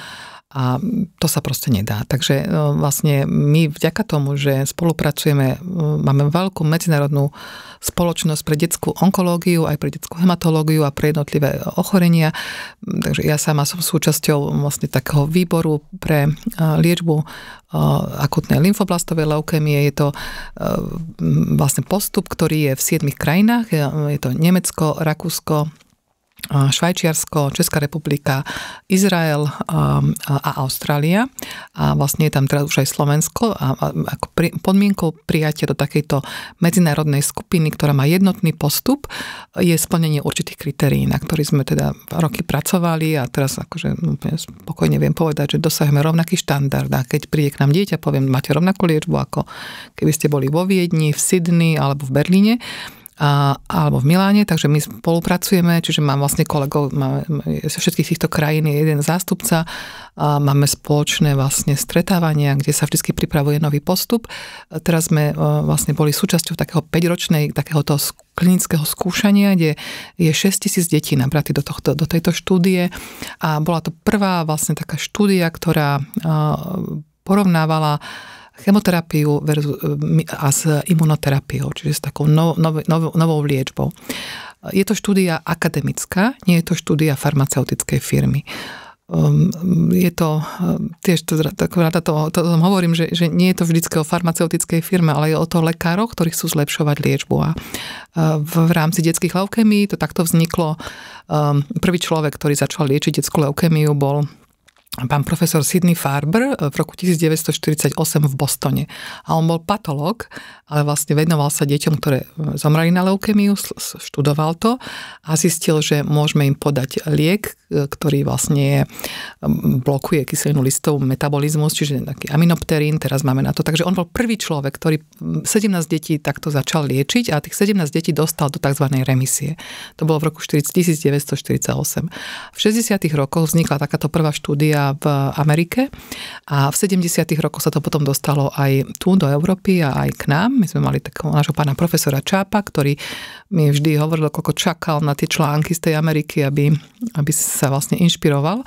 a to sa proste nedá. Takže e, vlastne my vďaka tomu, že spolupracujeme, e, máme veľkú medzinárodnú spoločnosť pre detskú onkológiu, aj pre detskú hematológiu a pre jednotlivé e, ochorenia. Mm, takže ja sama som súčasťou vlastne takého výboru pre liečbu akutnej lymfoblastovej leukémie. Je to vlastne postup, ktorý je v siedmých krajinách. Je to Nemecko, Rakúsko, Švajčiarsko, Česká republika, Izrael um, a Austrália. A vlastne je tam teraz už aj Slovensko. A ako podmienkou prijatia do takejto medzinárodnej skupiny, ktorá má jednotný postup, je splnenie určitých kritérií, na ktorých sme teda roky pracovali a teraz akože spokojne viem povedať, že dosahujeme rovnaký štandard. A keď príde k nám dieťa, poviem, máte rovnakú liečbu, ako keby ste boli vo Viedni, v Sydney alebo v Berlíne a, alebo v Miláne, takže my spolupracujeme, čiže mám vlastne kolegov zo z všetkých týchto krajín je jeden zástupca, a máme spoločné vlastne stretávania, kde sa vždy pripravuje nový postup. Teraz sme e, vlastne boli súčasťou takého 5-ročnej, takéhoto klinického skúšania, kde je 6 tisíc detí nabratí do, tohto, do tejto štúdie a bola to prvá vlastne taká štúdia, ktorá e, porovnávala chemoterapiu eh, a s imunoterapiou, čiže s takou nov, nov, nov, novou liečbou. Je to štúdia akademická, nie je to štúdia farmaceutickej firmy. Ehm, je to, eh, tiež to, tak rada to, to hovorím, že, že nie je to vždy o farmaceutickej firme, ale je o to lekároch, ktorí chcú zlepšovať liečbu. A eh, v rámci detských leukemí to takto vzniklo. Ehm, prvý človek, ktorý začal liečiť detskú leukemiu, bol pán profesor Sidney Farber eh, v roku 1948 v Bostone. A on bol patológ, ale vlastne venoval sa deťom, ktoré eh, zomrali na leukémiu, študoval to a zistil, že môžeme im podať liek, ktorý vlastne blokuje kyselinu listov metabolizmus, čiže taký aminopterín, teraz máme na to. Takže on bol prvý človek, ktorý 17 detí takto začal liečiť a tých 17 detí dostal do tzv. remisie. To bolo v roku 1948. V 60. rokoch vznikla takáto prvá štúdia v Amerike a v 70. rokoch sa to potom dostalo aj tu do Európy a aj k nám. My sme mali takého nášho pána profesora Čápa, ktorý mi vždy hovoril, koľko čakal na tie články z tej Ameriky, aby, aby sa vlastne inšpiroval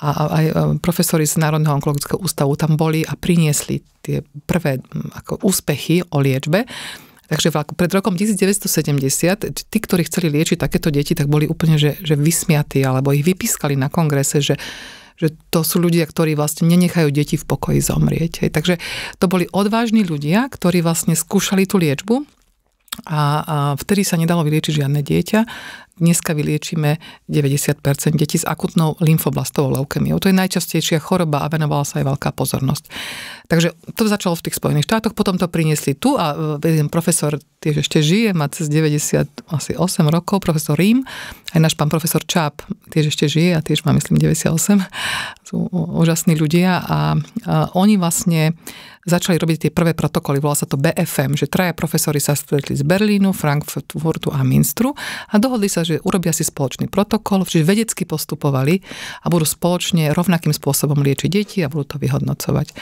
a aj e, profesori z Národného onkologického ústavu tam boli a priniesli tie prvé ako úspechy o liečbe. Takže pred rokom 1970 tí, ktorí chceli liečiť takéto deti, tak boli úplne že, že vysmiatí alebo ich vypískali na kongrese, že, že to sú ľudia, ktorí vlastne nenechajú deti v pokoji zomrieť. Hej. Takže to boli odvážni ľudia, ktorí vlastne skúšali tú liečbu a, a vtedy sa nedalo vyliečiť žiadne dieťa. Dneska vyliečíme 90 detí s akutnou lymfoblastovou leukémiou. To je najčastejšia choroba a venovala sa aj veľká pozornosť. Takže to začalo v tých Spojených štátoch, potom to priniesli tu a e, jeden profesor tiež ešte žije, má cez 98 rokov, profesor Rím, aj náš pán profesor Čáp tiež ešte žije a tiež má myslím 98. Sú úžasní ľudia a, a oni vlastne začali robiť tie prvé protokoly, volá sa to BFM, že traja profesori sa stretli z Berlínu, Frankfurtu a Minstru a dohodli sa, že urobia si spoločný protokol, čiže vedecky postupovali a budú spoločne rovnakým spôsobom liečiť deti a budú to vyhodnocovať.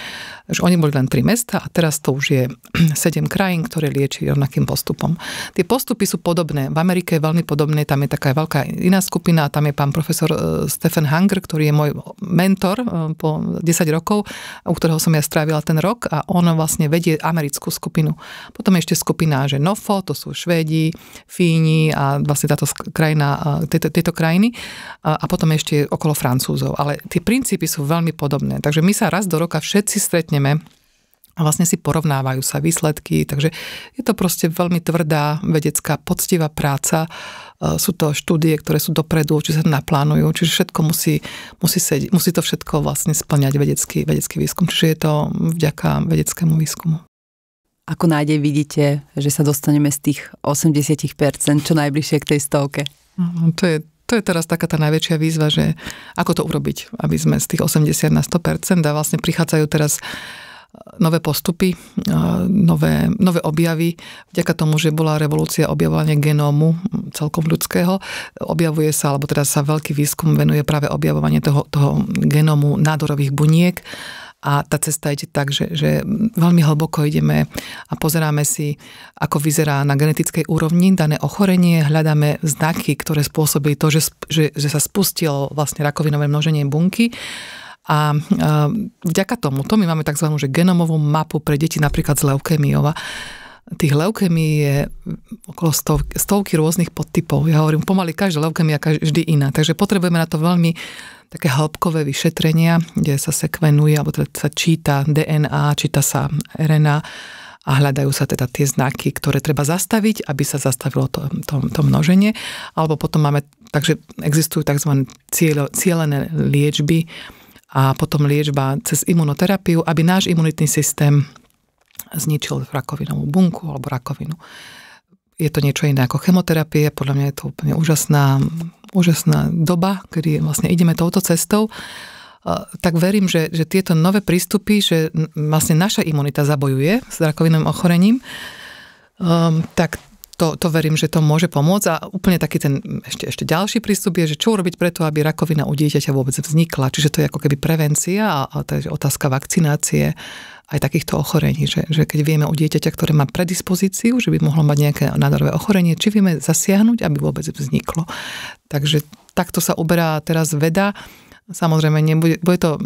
Že oni boli len tri mesta a teraz to už je 7 [clears throat] krajín, ktoré lieči rovnakým postupom. Tie postupy sú podobné. V Amerike je veľmi podobné, tam je taká veľká iná skupina, tam je pán profesor e, Stephen Hanger, ktorý je môj mentor e, po 10 rokov, u ktorého som ja strávila ten rok a on vlastne vedie americkú skupinu. Potom je ešte skupina, že NOFO, to sú Švédi, Fíni a vlastne táto krajina, tieto, tieto krajiny a potom ešte okolo Francúzov. Ale tie princípy sú veľmi podobné. Takže my sa raz do roka všetci stretneme a vlastne si porovnávajú sa výsledky, takže je to proste veľmi tvrdá vedecká, poctivá práca. E, sú to štúdie, ktoré sú dopredu, či sa naplánujú, čiže všetko musí, musí, sediť, musí to všetko vlastne splňať vedecký, vedecký výskum, čiže je to vďaka vedeckému výskumu. Ako nádej vidíte, že sa dostaneme z tých 80% čo najbližšie k tej stovke? Mhm, to je, to je teraz taká tá najväčšia výzva, že ako to urobiť, aby sme z tých 80 na 100% a vlastne prichádzajú teraz nové postupy, nové, nové objavy. Vďaka tomu, že bola revolúcia objavovania genómu celkom ľudského, objavuje sa, alebo teda sa veľký výskum venuje práve objavovanie toho, toho genómu nádorových buniek a tá cesta ide tak, že, že veľmi hlboko ideme a pozeráme si, ako vyzerá na genetickej úrovni dané ochorenie, hľadáme znaky, ktoré spôsobili to, že, že, že sa spustilo vlastne rakovinové množenie bunky a eh, vďaka to my máme tzv. Že genomovú mapu pre deti napríklad z leukémiou. Tých leukémií je okolo stov, stovky rôznych podtypov. Ja hovorím, pomaly každá leukémia vždy iná. Takže potrebujeme na to veľmi také hĺbkové vyšetrenia, kde sa sekvenuje, alebo teda sa číta DNA, číta sa RNA a hľadajú sa teda tie znaky, ktoré treba zastaviť, aby sa zastavilo to, to, to množenie. Alebo potom máme, takže existujú tzv. cieľené liečby, a potom liečba cez imunoterapiu, aby náš imunitný systém zničil rakovinovú bunku alebo rakovinu. Je to niečo iné ako chemoterapie, podľa mňa je to úplne úžasná, úžasná doba, kedy vlastne ideme touto cestou. Tak verím, že, že tieto nové prístupy, že vlastne naša imunita zabojuje s rakovinovým ochorením, um, tak to, to verím, že to môže pomôcť. A úplne taký ten ešte, ešte ďalší prístup je, že čo urobiť preto, aby rakovina u dieťaťa vôbec vznikla. Čiže to je ako keby prevencia a, a to je otázka vakcinácie aj takýchto ochorení, že, že keď vieme o dieťaťa, ktoré má predispozíciu, že by mohlo mať nejaké nádorové ochorenie, či vieme zasiahnuť, aby vôbec vzniklo. Takže takto sa uberá teraz veda. Samozrejme, nebude, bude to,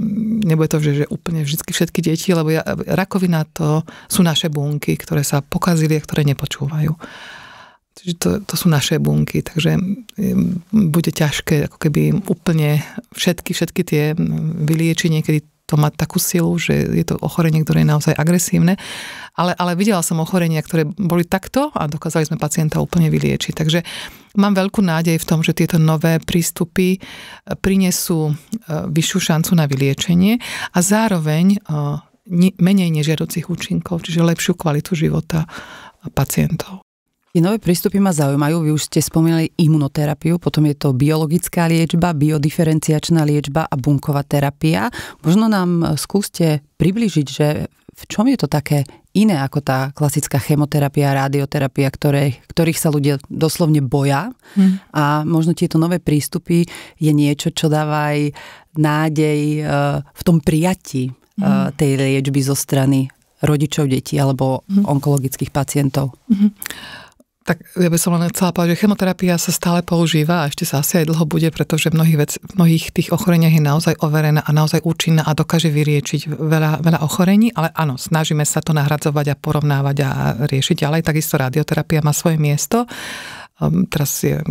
nebude to že, že úplne vždy všetky deti, lebo ja, rakovina to sú naše bunky, ktoré sa pokazili a ktoré nepočúvajú. Čiže to, to sú naše bunky, takže mm, bude ťažké ako keby úplne všetky, všetky tie mm, vyliečenie kedy to má takú silu, že je to ochorenie, ktoré je naozaj agresívne. Ale, ale videla som ochorenia, ktoré boli takto a dokázali sme pacienta úplne vyliečiť. Takže mám veľkú nádej v tom, že tieto nové prístupy e, prinesú e, vyššiu šancu na vyliečenie a zároveň e, menej nežiaducich účinkov, čiže lepšiu kvalitu života pacientov. Tie nové prístupy ma zaujímajú. Vy už ste spomínali imunoterapiu, potom je to biologická liečba, biodiferenciačná liečba a bunková terapia. Možno nám e, skúste približiť, že v čom je to také iné ako tá klasická chemoterapia, radioterapia, ktoré, ktorých sa ľudia doslovne boja. Hmm. A možno tieto nové prístupy je niečo, čo dáva aj nádej e, v tom prijati e, hmm. tej liečby zo strany rodičov detí alebo hmm. onkologických pacientov. Hmm tak ja by som len chcela povedať, že chemoterapia sa stále používa a ešte sa asi aj dlho bude, pretože v mnohých, vec, v mnohých tých ochoreniach je naozaj overená a naozaj účinná a dokáže vyriečiť veľa, veľa ochorení, ale áno, snažíme sa to nahradzovať a porovnávať a riešiť ďalej. Takisto radioterapia má svoje miesto. Ehm, teraz je,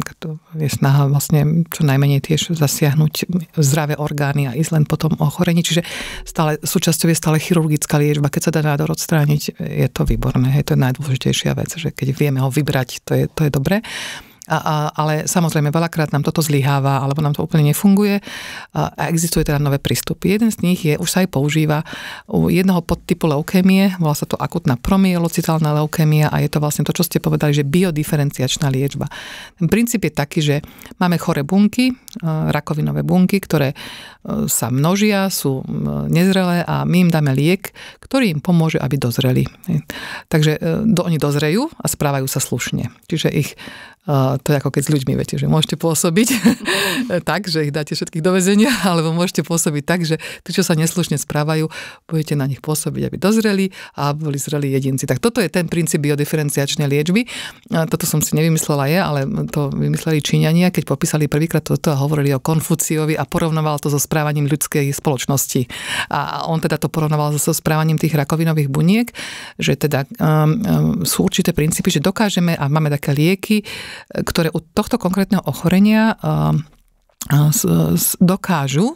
je snaha vlastne čo najmenej tiež zasiahnuť zdravé orgány a ísť len potom ochorení. Čiže stále, súčasťou je stále chirurgická liečba. Keď sa dá nádor odstrániť, je to výborné. Je to najdôležitejšia vec, že keď vieme ho vybrať, to je, to je dobré. A, a, ale samozrejme, veľakrát nám toto zlyháva, alebo nám to úplne nefunguje a, a existuje teda nové prístupy. Jeden z nich je, už sa aj používa u jednoho podtypu leukémie, volá sa to akutná promielocitálna leukémia a je to vlastne to, čo ste povedali, že biodiferenciačná liečba. Ten princíp je taký, že máme chore bunky, e, rakovinové bunky, ktoré e, sa množia, sú e, nezrelé a my im dáme liek, ktorý im pomôže, aby dozreli. Takže do, oni dozrejú a správajú sa slušne. Čiže ich to je ako keď s ľuďmi, viete, že môžete pôsobiť [laughs] tak, že ich dáte všetkých do väzenia, [laughs] alebo môžete pôsobiť tak, že tí, čo sa neslušne správajú, budete na nich pôsobiť, aby dozreli a boli zreli jedinci. Tak toto je ten princíp biodiferenciačnej liečby. Toto som si nevymyslela je, ale to vymysleli Číňania, keď popísali prvýkrát toto a hovorili o Konfuciovi a porovnoval to so správaním ľudskej spoločnosti. A on teda to porovnoval so správaním tých rakovinových buniek, že teda um, um, sú určité princípy, že dokážeme a máme také lieky, ktoré u tohto konkrétneho ochorenia eh, eh, dokážu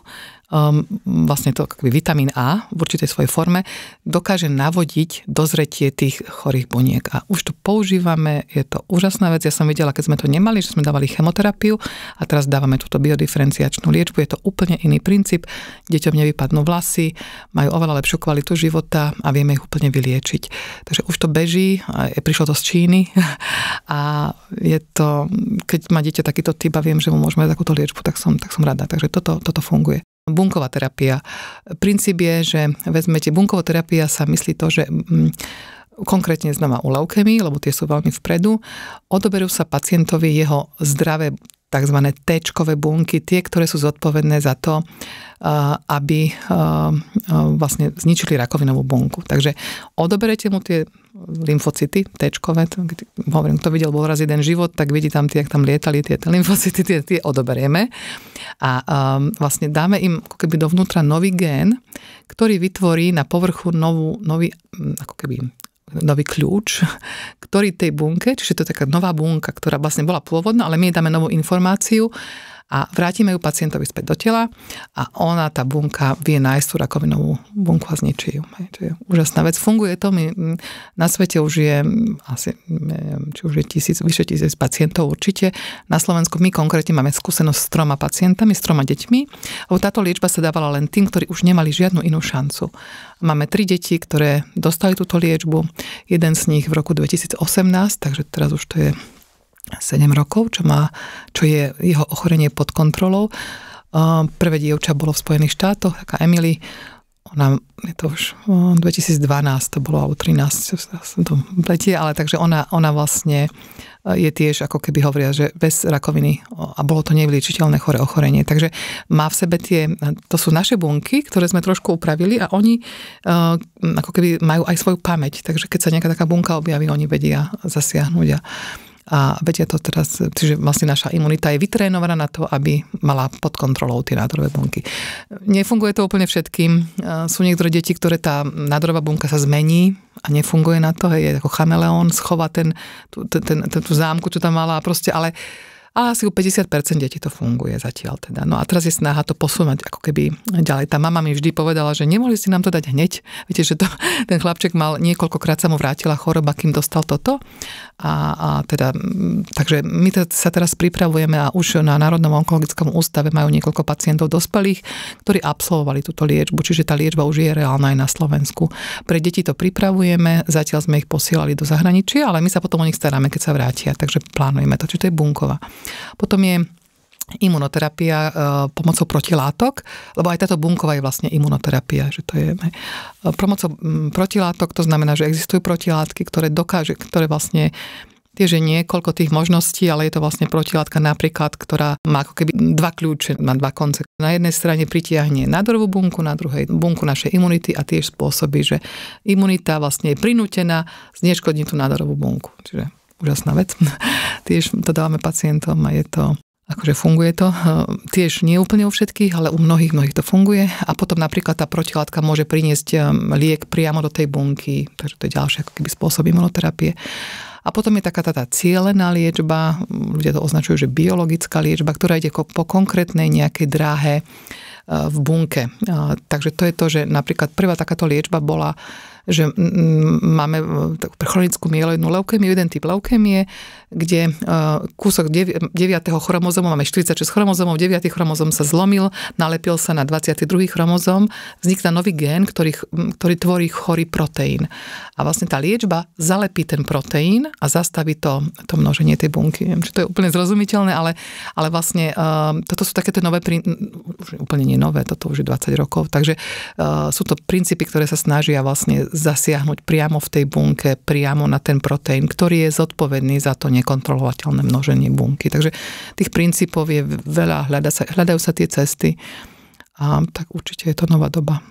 um, vlastne to akoby vitamín A v určitej svojej forme, dokáže navodiť dozretie tých chorých buniek. A už to používame, je to úžasná vec. Ja som videla, keď sme to nemali, že sme dávali chemoterapiu a teraz dávame túto biodiferenciačnú liečbu. Je to úplne iný princíp. Deťom nevypadnú vlasy, majú oveľa lepšiu kvalitu života a vieme ich úplne vyliečiť. Takže už to beží, prišlo to z Číny [laughs] a je to, keď má dieťa takýto typ a viem, že mu môžeme takúto liečbu, tak som, tak som rada. Takže toto, toto funguje bunková terapia. Princíp je, že vezmete, bunková terapia sa myslí to, že mm, konkrétne znova u leukemii, lebo tie sú veľmi vpredu, odoberú sa pacientovi jeho zdravé tzv. T-čkové bunky, tie, ktoré sú zodpovedné za to, aby vlastne zničili rakovinovú bunku. Takže odoberete mu tie lymfocity, T-čkové, hovorím, kto videl bol raz jeden život, tak vidí tam tie, ak tam lietali tie lymfocity, tie, tie odoberieme. A um, vlastne dáme im ako keby dovnútra nový gén, ktorý vytvorí na povrchu novú, nový ako keby nový kľúč, ktorý tej bunke, čiže to je taká nová bunka, ktorá vlastne bola pôvodná, ale my jej dáme novú informáciu a vrátime ju pacientovi späť do tela a ona, tá bunka, vie nájsť tú rakovinovú bunku a zničí ju. Hej, to je úžasná vec. Funguje to, my, na svete už je asi, neviem, či už je tisíc, vyše tisíc pacientov určite. Na Slovensku my konkrétne máme skúsenosť s troma pacientami, s troma deťmi, lebo táto liečba sa dávala len tým, ktorí už nemali žiadnu inú šancu. Máme tri deti, ktoré dostali túto liečbu. Jeden z nich v roku 2018, takže teraz už to je 7 rokov, čo, má, čo je jeho ochorenie pod kontrolou. Prvé dievča bolo v Spojených štátoch, taká Emily, ona, je to už 2012 to bolo, alebo 13, som to pletie, ale takže ona, ona vlastne e, je tiež, ako keby hovoria, že bez rakoviny a bolo to nevyliečiteľné chore ochorenie. Takže má v sebe tie, e, to sú naše bunky, ktoré sme trošku upravili a oni e, ako keby majú aj svoju pamäť. Takže keď sa nejaká taká bunka objaví, oni vedia zasiahnuť a, a vedia to teraz, čiže vlastne naša imunita je vytrénovaná na to, aby mala pod kontrolou tie nádorové bunky. Nefunguje to úplne všetkým. E, sú niektoré deti, ktoré tá nádorová bunka sa zmení a nefunguje na to, je ako chameleón, schova ten, ten, ten, ten, tú zámku, čo tam mala a proste, ale a asi u 50% detí to funguje zatiaľ teda. No a teraz je snaha to posunúť ako keby ďalej. Tá mama mi vždy povedala, že nemohli ste nám to dať hneď. Viete, že to, [laughs] ten chlapček mal niekoľkokrát sa mu vrátila choroba, kým dostal toto. A, a teda, mm, takže my t- sa teraz pripravujeme a už na Národnom onkologickom ústave majú niekoľko pacientov dospelých, ktorí absolvovali túto liečbu, čiže tá liečba už je reálna aj na Slovensku. Pre deti to pripravujeme, zatiaľ sme ich posielali do zahraničia, ale my sa potom o nich staráme, keď sa vrátia, takže plánujeme to, čiže to je bunková. Potom je imunoterapia e, pomocou protilátok, lebo aj táto bunková je vlastne imunoterapia, že to je e, pomocou protilátok, to znamená, že existujú protilátky, ktoré dokáže, ktoré vlastne tiež je niekoľko tých možností, ale je to vlastne protilátka napríklad, ktorá má ako keby dva kľúče, má dva konce. Na jednej strane pritiahne nádorovú bunku, na druhej bunku našej imunity a tiež spôsobí, že imunita vlastne je prinútená zneškodniť tú nádorovú bunku. Čiže úžasná vec. [laughs] Tiež to dávame pacientom a je to akože funguje to. Hm, tiež nie úplne u všetkých, ale u mnohých, mnohých to funguje. A potom napríklad tá protilátka môže priniesť hm, liek priamo do tej bunky, takže to je ďalšie ako keby spôsob imunoterapie. A potom je taká tá, tá cieľená liečba, ľudia to označujú, že biologická liečba, ktorá ide po konkrétnej nejakej dráhe hm, v bunke. Takže to je to, že napríklad prvá takáto liečba bola že máme e, takú chronickú mieloidnú leukémiu, jeden typ leukémie, kde e, kúsok 9. chromozómu, máme 46 chromozomov, 9. chromozom sa zlomil, nalepil sa na 22. chromozom, vznikne nový gén, ktorý, ktorý tvorí chorý proteín. A vlastne tá liečba zalepí ten proteín a zastaví to, to množenie tej bunky. Neviem, či to je úplne zrozumiteľné, ale, ale vlastne e, toto sú takéto nové, prin... už úplne nie nové, toto už je 20 rokov, takže sú to princípy, ktoré sa snažia vlastne zasiahnuť priamo v tej bunke, priamo na ten proteín, ktorý je zodpovedný za to nekontrolovateľné množenie bunky. Takže tých princípov je veľa, hľada sa, hľadajú sa tie cesty a tak určite je to nová doba.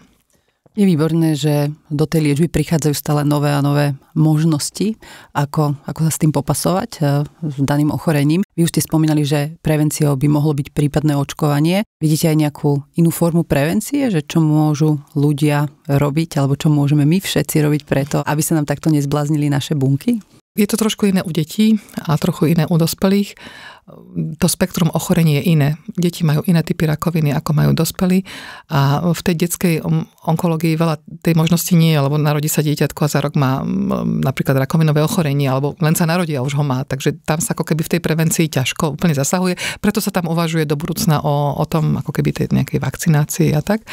Je výborné, že do tej liečby prichádzajú stále nové a nové možnosti, ako, ako sa s tým popasovať e, s daným ochorením. Vy už ste spomínali, že prevenciou by mohlo byť prípadné očkovanie. Vidíte aj nejakú inú formu prevencie, že čo môžu ľudia robiť, alebo čo môžeme my všetci robiť preto, aby sa nám takto nezbláznili naše bunky? Je to trošku iné u detí a trochu iné u dospelých to spektrum ochorení je iné. Deti majú iné typy rakoviny, ako majú dospelí a v tej detskej onkológii veľa tej možnosti nie je, lebo narodí sa dieťatko a za rok má napríklad rakovinové ochorenie, alebo len sa narodí a už ho má, takže tam sa ako keby v tej prevencii ťažko úplne zasahuje, preto sa tam uvažuje do budúcna o, o tom ako keby tej nejakej vakcinácii a tak.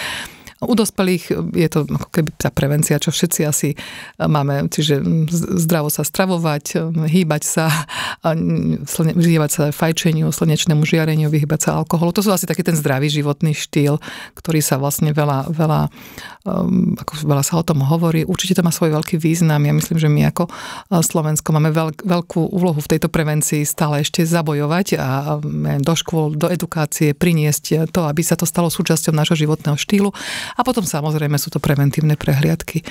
U dospelých e, je to ako keby tá prevencia, čo všetci asi e, máme, čiže zdravo sa stravovať, e, hýbať sa, vyhýbať sa fajčeniu, slnečnému žiareniu, vyhýbať sa alkoholu. To sú asi taký ten zdravý životný štýl, ktorý sa vlastne veľa, veľa, um, ako veľa sa o tom hovorí. Určite to má svoj veľký význam. Ja myslím, že my ako Slovensko máme veľk, veľkú úlohu v tejto prevencii stále ešte zabojovať a do škôl, do edukácie priniesť to, aby sa to stalo súčasťou nášho životného štýlu a potom samozrejme sú to preventívne prehliadky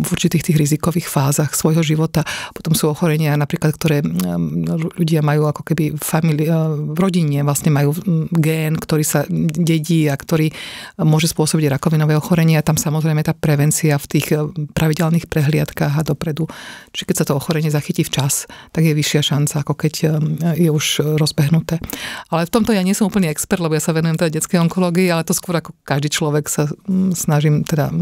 v určitých tých rizikových fázach svojho života. Potom sú ochorenia napríklad, ktoré ľudia majú ako keby famili- e, v rodine, vlastne majú gén, ktorý sa dedí a ktorý môže spôsobiť rakovinové ochorenie a tam samozrejme tá prevencia v tých e, pravidelných prehliadkách a dopredu. Čiže keď sa to ochorenie zachytí včas, tak je vyššia šanca, ako keď e, je už rozbehnuté. Ale v tomto ja nie som úplne expert, lebo ja sa venujem teda detskej onkológii, ale to skôr ako každý človek sa snažím teda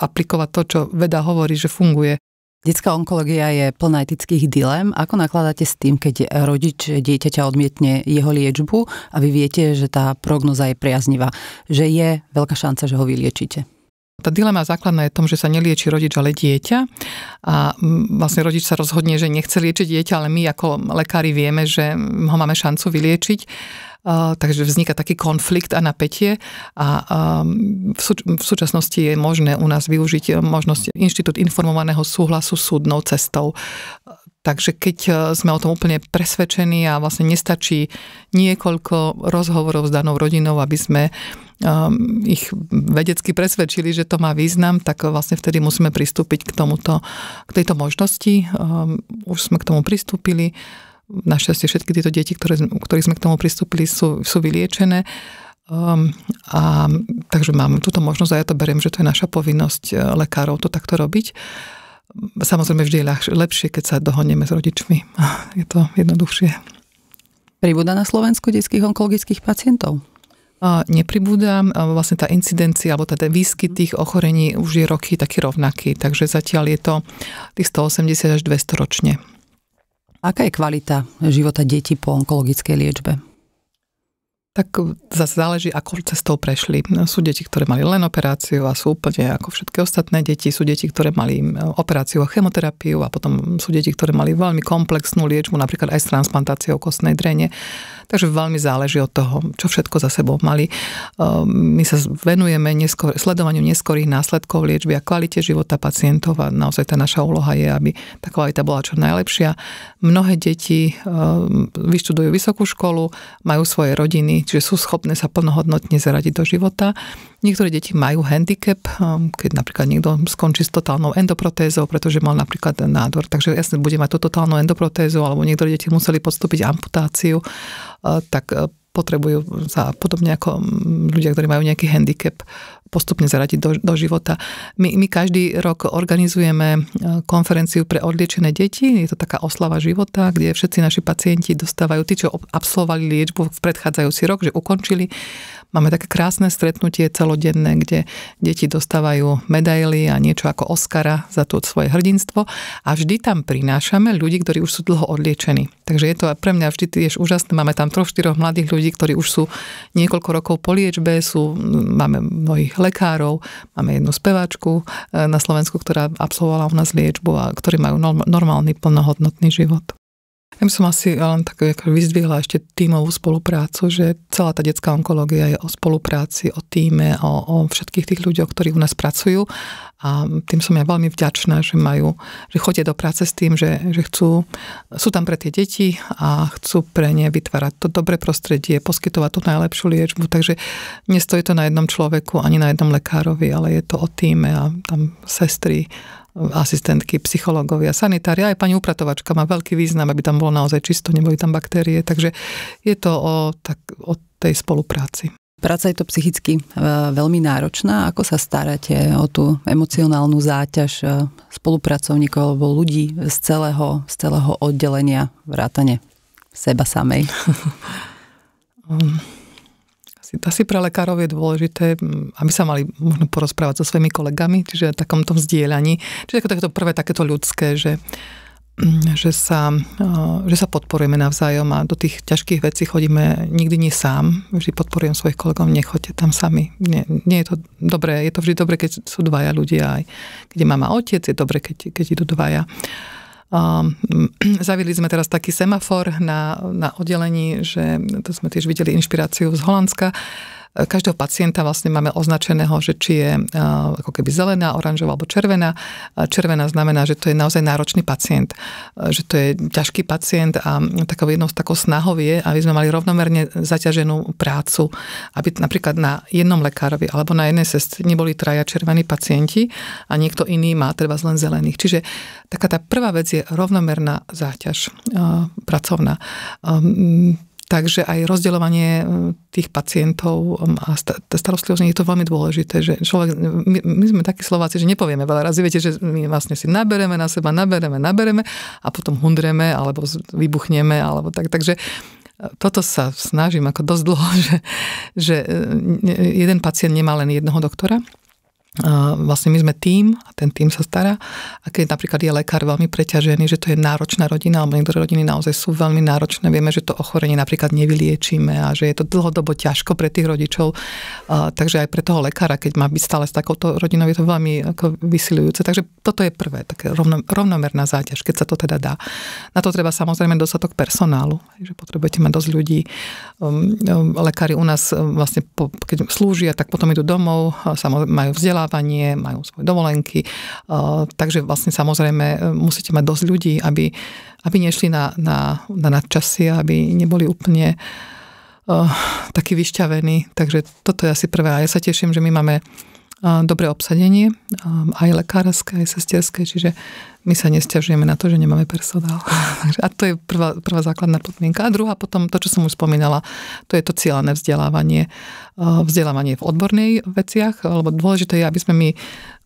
aplikovať to, čo ved- veda hovorí, že funguje. Detská onkológia je plná etických dilem. Ako nakladáte s tým, keď rodič dieťaťa odmietne jeho liečbu a vy viete, že tá prognoza je priaznivá, že je veľká šanca, že ho vyliečite? Tá dilema základná je v tom, že sa nelieči rodič, ale dieťa. A vlastne rodič sa rozhodne, že nechce liečiť dieťa, ale my ako lekári vieme, že ho máme šancu vyliečiť takže vzniká taký konflikt a napätie a v súčasnosti je možné u nás využiť e, možnosť Inštitút informovaného súhlasu súdnou cestou. Takže keď e, sme o tom úplne presvedčení a vlastne nestačí niekoľko rozhovorov s danou rodinou, aby sme um, ich vedecky presvedčili, že to má význam, tak vlastne vtedy musíme pristúpiť k tomuto, k tejto možnosti. Um, už sme k tomu pristúpili. Našťastie všetky tieto deti, ktoré, ktorých sme k tomu pristúpili, sú, sú vyliečené. Um, a, takže mám túto možnosť a ja to beriem, že to je naša povinnosť e, lekárov to takto robiť. Samozrejme vždy je ľahš- lepšie, keď sa dohodneme s rodičmi. [laughs] Je to jednoduchšie. Pribúda na Slovensku detských onkologických pacientov? nepribúda. Vlastne tá incidencia alebo teda výskyt tých ochorení už je roky taký rovnaký. Takže zatiaľ je to tých 180 až 200 ročne. Aká je kvalita života detí po onkologickej liečbe? Tak zase záleží, ako cestou prešli. Sú deti, ktoré mali len operáciu a sú úplne ako všetky ostatné deti. Sú deti, ktoré mali operáciu a chemoterapiu a potom sú deti, ktoré mali veľmi komplexnú liečbu, napríklad aj s transplantáciou kostnej drene. Takže veľmi záleží od toho, čo všetko za sebou mali. Ehm, my sa venujeme neskôr, sledovaniu neskorých následkov liečby a kvalite života pacientov a naozaj tá naša úloha je, aby tá kvalita bola čo najlepšia. Mnohé deti ehm, vyštudujú vysokú školu, majú svoje rodiny, čiže sú schopné sa plnohodnotne zaradiť do života. Niektoré deti majú handicap, um, keď napríklad niekto skončí s totálnou endoprotézou, pretože mal napríklad nádor, takže jasne bude mať tú totálnu endoprotézu, alebo niektoré deti museli podstúpiť amputáciu, uh, tak uh, potrebujú sa podobne ako mm, ľudia, ktorí majú nejaký handicap, postupne zaradiť do, do života. My, my každý rok organizujeme e, konferenciu pre odliečené deti. Je to taká oslava života, kde všetci naši pacienti dostávajú, tí, čo absolvovali liečbu v predchádzajúci rok, že ukončili. Máme také krásne stretnutie celodenné, kde deti dostávajú medaily a niečo ako Oscara za to svoje hrdinstvo a vždy tam prinášame ľudí, ktorí už sú dlho odliečení. Takže je to pre mňa vždy tiež úžasné. Máme tam troch, štyroch mladých ľudí, ktorí už sú niekoľko rokov po liečbe, sú, máme mnohých lekárov, máme jednu speváčku eh, na Slovensku, ktorá absolvovala u nás liečbu a ktorí majú normálny plnohodnotný život. Ja by som asi len tak vyzdvihla ešte tímovú spoluprácu, že celá tá detská onkológia je o spolupráci, o týme, o, o všetkých tých ľuďoch, ktorí u nás pracujú a tým som ja veľmi vďačná, že majú, že chodia do práce s tým, že, že chcú, sú tam pre tie deti a chcú pre ne vytvárať to dobré prostredie, poskytovať tú najlepšiu liečbu, takže nestojí to na jednom človeku ani na jednom lekárovi, ale je to o týme a tam sestry asistentky, psychológovia, sanitári, aj pani upratovačka má veľký význam, aby tam bolo naozaj čisto, neboli tam baktérie. Takže je to o, tak, o tej spolupráci. Práca je to psychicky e, veľmi náročná. Ako sa staráte o tú emocionálnu záťaž e, spolupracovníkov alebo ľudí z celého, z celého oddelenia vrátane seba samej? [laughs] [laughs] Um, asi pre lekárov je dôležité, aby sa mali možno porozprávať so svojimi kolegami, čiže v takomto vzdielaní. Čiže ako takéto prvé, takéto ľudské, že, že, sa, že sa podporujeme navzájom a do tých ťažkých vecí chodíme nikdy nie sám. Vždy podporujem svojich kolegov, nechoďte tam sami. Nie, nie je to dobré, je to vždy dobré, keď sú dvaja ľudia, aj keď je mama otec, je dobré, keď, keď idú dvaja. Uh, Ehm, [clears throat] zavili sme teraz taký semafor na, na oddelení, že to sme tiež videli inšpiráciu z Holandska, každého pacienta vlastne máme označeného, že či je ako keby zelená, oranžová alebo červená. Červená znamená, že to je naozaj náročný pacient, že to je ťažký pacient a takou jednou z takou snahou je, aby sme mali rovnomerne zaťaženú prácu, aby napríklad na jednom lekárovi alebo na jednej sestre neboli traja červení pacienti a niekto iný má treba len zelených. Čiže taká tá prvá vec je rovnomerná záťaž pracovná. Takže aj rozdeľovanie e, tých pacientov um, a starostlivosť je to veľmi dôležité. Že človek, my, my sme takí Slováci, že nepovieme veľa razy. Viete, že my vlastne si nabereme na seba, nabereme, nabereme a potom hundreme alebo vybuchneme. Alebo tak. Takže e, toto sa snažím ako dosť dlho, [laughs] že, že e, jeden pacient nemá len jednoho doktora, vlastne my sme tým a ten tým sa stará. A keď napríklad je lekár veľmi preťažený, že to je náročná rodina, alebo niektoré rodiny naozaj sú veľmi náročné, vieme, že to ochorenie napríklad nevyliečíme a že je to dlhodobo ťažko pre tých rodičov. takže aj pre toho lekára, keď má byť stále s takouto rodinou, je to veľmi ako vysilujúce. Takže toto je prvé, také rovno, rovnomerná záťaž, keď sa to teda dá. Na to treba samozrejme dostatok personálu, že potrebujete mať dosť ľudí. Um, um, lekári u nás um, vlastne, po, keď slúžia, tak potom idú domov, samozrejme majú vzdelávanie vzdelávanie, majú svoje dovolenky, uh, takže vlastne samozrejme uh, musíte mať dosť ľudí, aby, aby nešli na, na, na nadčasie, aby neboli úplne uh, taký vyšťavení. Takže toto je asi prvé. A ja sa teším, že my máme uh, dobré obsadenie, um, aj lekárske, aj sesterské, čiže my sa nestiažujeme na to, že nemáme personál. [laughs] A to je prvá, prvá základná podmienka. A druhá potom, to, čo som už spomínala, to je to cieľané vzdelávanie. Eh, vzdelávanie v odbornej veciach, lebo dôležité je, aby sme my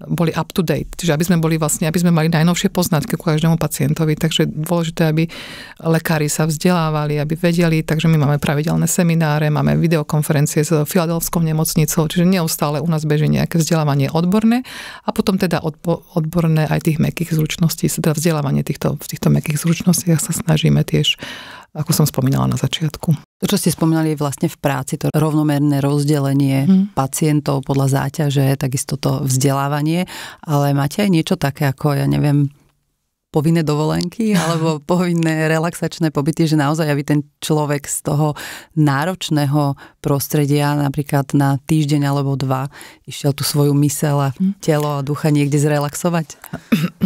boli up to date, čiže aby sme boli vlastne, aby sme mali najnovšie poznatky ku každému pacientovi, takže dôležité, aby lekári sa vzdelávali, aby vedeli, takže my máme pravidelné semináre, máme videokonferencie s Filadelfskou nemocnicou, čiže neustále u nás beží nejaké vzdelávanie odborné a potom teda odborné aj tých mekých zručností zručnosti, teda vzdelávanie týchto, v týchto mekých zručnostiach sa snažíme tiež, ako som spomínala na začiatku. To, čo ste spomínali je vlastne v práci, to rovnomerné rozdelenie hmm. pacientov podľa záťaže, takisto to vzdelávanie, ale máte aj niečo také ako, ja neviem, povinné dovolenky [laughs] alebo povinné relaxačné pobyty, že naozaj, aby ten človek z toho náročného prostredia napríklad na týždeň alebo dva išiel tú svoju mysel a mhm. telo a ducha niekde zrelaxovať?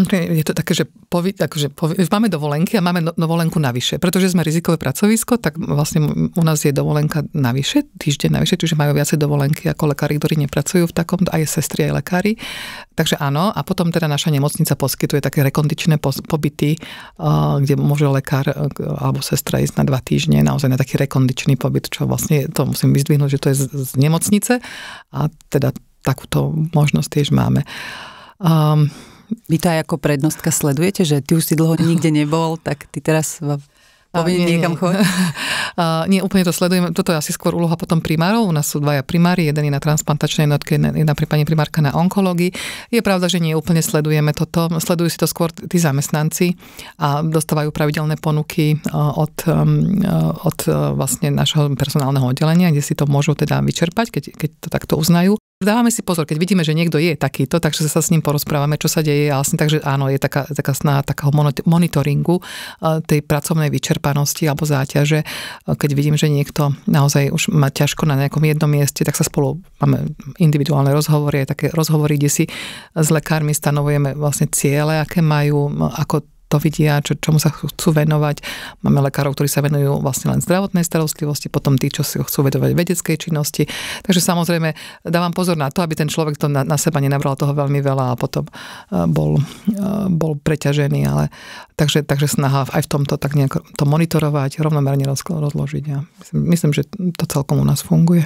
[clears throat] Je to také, že povi, akože povi, máme dovolenky a máme no, dovolenku navyše. Pretože sme rizikové pracovisko, tak vlastne u nás je dovolenka navyše, týždeň navyše, čiže majú viacej dovolenky ako lekári, ktorí nepracujú v takomto, aj sestry, aj lekári. Takže áno, a potom teda naša nemocnica poskytuje také rekondičné pos- pobyty, eh, kde môže lekár eh, alebo sestra ísť na dva týždne, naozaj na taký rekondičný pobyt, čo vlastne to musím vyzdvihnúť, že to je z nemocnice a teda takúto možnosť tiež máme. Um, vy to aj ako prednostka sledujete, že ty už si dlho nikde nebol, tak ty teraz povinný nie, niekam chodiť? uh, [laughs] nie, úplne to sledujem. Toto je asi skôr úloha potom primárov. U nás sú dvaja primári, jeden je na transplantačnej jednotke, jedna pri pani primárka na onkológii. Je pravda, že nie úplne sledujeme toto. Sledujú si to skôr tí zamestnanci a dostávajú pravidelné ponuky od, um, od vlastne našho personálneho oddelenia, kde si to môžu teda vyčerpať, keď, keď to takto uznajú. Dávame si pozor, keď vidíme, že niekto je takýto, takže sa s ním porozprávame, čo sa deje vlastne, takže áno, je taká, taká snaha takého monitoringu e, tej pracovnej vyčerpanosti alebo záťaže. E, keď vidím, že niekto naozaj už má ťažko na nejakom jednom mieste, tak sa spolu máme individuálne rozhovory, aj také rozhovory, kde si s lekármi stanovujeme vlastne ciele, aké majú, ako to vidia, čo, čomu sa chcú venovať. Máme lekárov, ktorí sa venujú vlastne len zdravotnej starostlivosti, potom tí, čo si ho chcú vedovať vedeckej činnosti. Takže samozrejme dávam pozor na to, aby ten človek to na, na seba nenabral toho veľmi veľa a potom e, bol, e, bol preťažený. Ale, takže, takže snaha aj v tomto tak nejak to monitorovať, rovnomerne rozložiť. Ja myslím, myslím, že to celkom u nás funguje.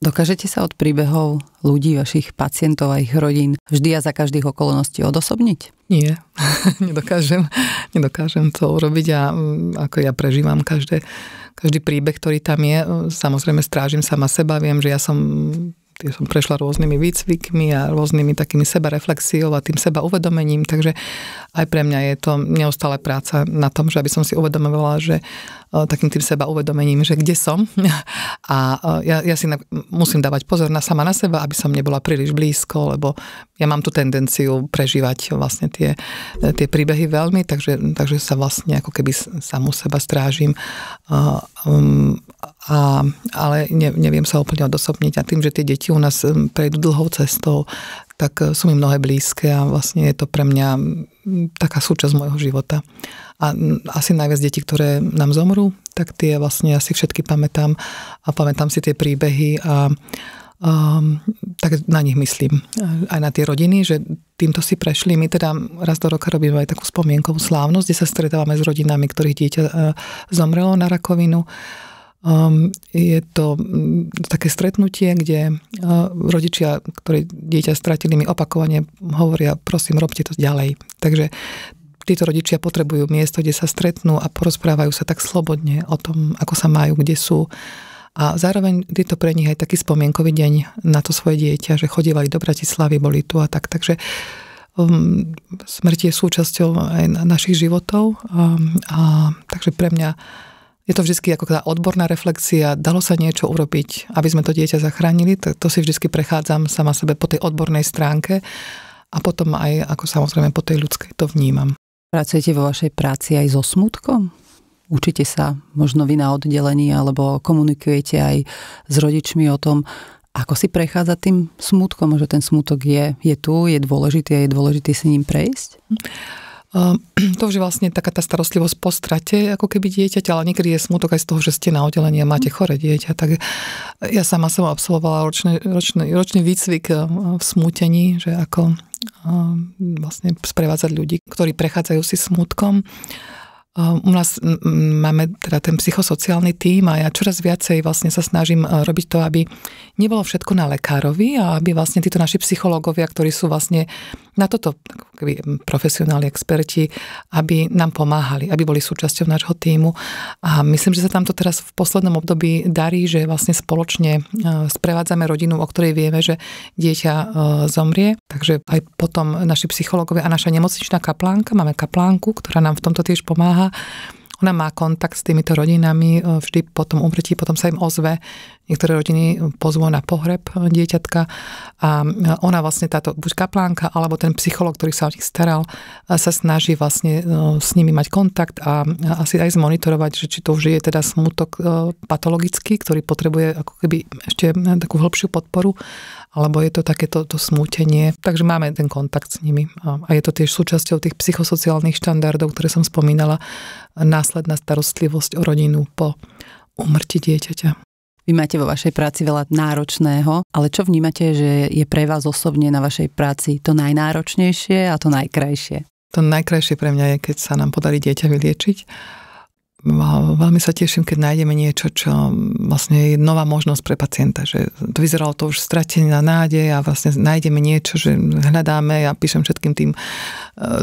Dokážete sa od príbehov ľudí, vašich pacientov a ich rodín vždy a za každých okolností odosobniť? Nie, [laughs] nedokážem, nedokážem to urobiť a mm, ako ja prežívam každé, každý príbeh, ktorý tam je. Samozrejme strážim sama seba, viem, že ja som ja som prešla rôznymi výcvikmi a rôznymi takými sebareflexiou a tým seba uvedomením, takže aj pre mňa je to neustále práca na tom, že aby som si uvedomovala, že e, takým tým seba uvedomením, že kde som [laughs] a e, ja, ja si na, musím dávať pozor na sama na seba, aby som nebola príliš blízko, lebo ja mám tú tendenciu prežívať vlastne tie, e, tie príbehy veľmi, takže, takže sa vlastne ako keby samu seba strážim um, a, ale ne, neviem sa úplne odosobniť a tým, že tie deti u nás hm, prejdú dlhou cestou, tak eh, sú mi mnohé blízke a vlastne je to pre mňa hm, taká súčasť môjho života. A hm, asi najviac deti, ktoré nám zomrú, tak tie vlastne asi všetky pamätám a pamätám si tie príbehy a um, tak na nich myslím. Aj na tie rodiny, že týmto si prešli. My teda raz do roka robíme aj takú spomienkovú slávnosť, kde sa stretávame s rodinami, ktorých dieťa eh, zomrelo na rakovinu Um, je to mm, také stretnutie, kde uh, rodičia, ktorí dieťa stratili, mi opakovane hovoria, prosím, robte to ďalej. Takže títo rodičia potrebujú miesto, kde sa stretnú a porozprávajú sa tak slobodne o tom, ako sa majú, kde sú. A zároveň je to pre nich aj taký spomienkový deň na to svoje dieťa, že chodívali do Bratislavy, boli tu a tak. Takže um, smrť je súčasťou aj našich životov. Um, a takže pre mňa je to vždy ako tá odborná reflexia, dalo sa niečo urobiť, aby sme to dieťa zachránili, to, to si vždy prechádzam sama sebe po tej odbornej stránke a potom aj ako samozrejme po tej ľudskej to vnímam. Pracujete vo vašej práci aj so smutkom? Učite sa možno vy na oddelení alebo komunikujete aj s rodičmi o tom, ako si prechádza tým smutkom, že ten smutok je, je tu, je dôležitý a je dôležitý si ním prejsť? Hm. Ehm, [clears throat] to už je vlastne taká tá starostlivosť po strate, ako keby dieťaťa, ale niekedy je smutok aj z toho, že ste na oddelení a máte chore dieťa. Tak ja sama som absolvovala ročný, ročný, ročný výcvik ehm, v smútení, že ako ehm, vlastne sprevádzať ľudí, ktorí prechádzajú si smutkom. Ehm, u nás máme teda ten psychosociálny tím a ja čoraz viacej vlastne sa snažím e, robiť to, aby nebolo všetko na lekárovi a aby vlastne títo naši psychológovia, ktorí sú vlastne na toto keby, profesionálni experti, aby nám pomáhali, aby boli súčasťou nášho týmu. A myslím, že sa tam to teraz v poslednom období darí, že vlastne spoločne e, sprevádzame rodinu, o ktorej vieme, že dieťa e, zomrie. Takže aj potom naši psychológovia a naša nemocničná kaplánka, máme kaplánku, ktorá nám v tomto tiež pomáha pomáha. Ona má kontakt s týmito rodinami e, vždy potom tom umrtí, potom sa im ozve, Niektoré rodiny pozvú na pohreb e, dieťatka a e, ona vlastne táto buď kaplánka alebo ten psycholog, ktorý sa o nich staral, e, sa snaží vlastne s nimi mať kontakt a asi aj zmonitorovať, že či to už je teda smutok patologický, ktorý potrebuje ako keby ešte takú hĺbšiu podporu, alebo je to takéto to smútenie. Takže máme ten kontakt s nimi a je to tiež súčasťou tých psychosociálnych štandardov, ktoré som spomínala, následná starostlivosť o rodinu po umrti dieťaťa. Vy máte vo vašej práci veľa náročného, ale čo vnímate, že je pre vás osobne na vašej práci to najnáročnejšie a to najkrajšie? To najkrajšie pre mňa je, keď sa nám podarí dieťa vyliečiť. Veľmi sa teším, keď nájdeme niečo, čo vlastne je nová možnosť pre pacienta. Že to vyzeralo to už na nádej a vlastne nájdeme niečo, že hľadáme. Ja píšem všetkým tým eh,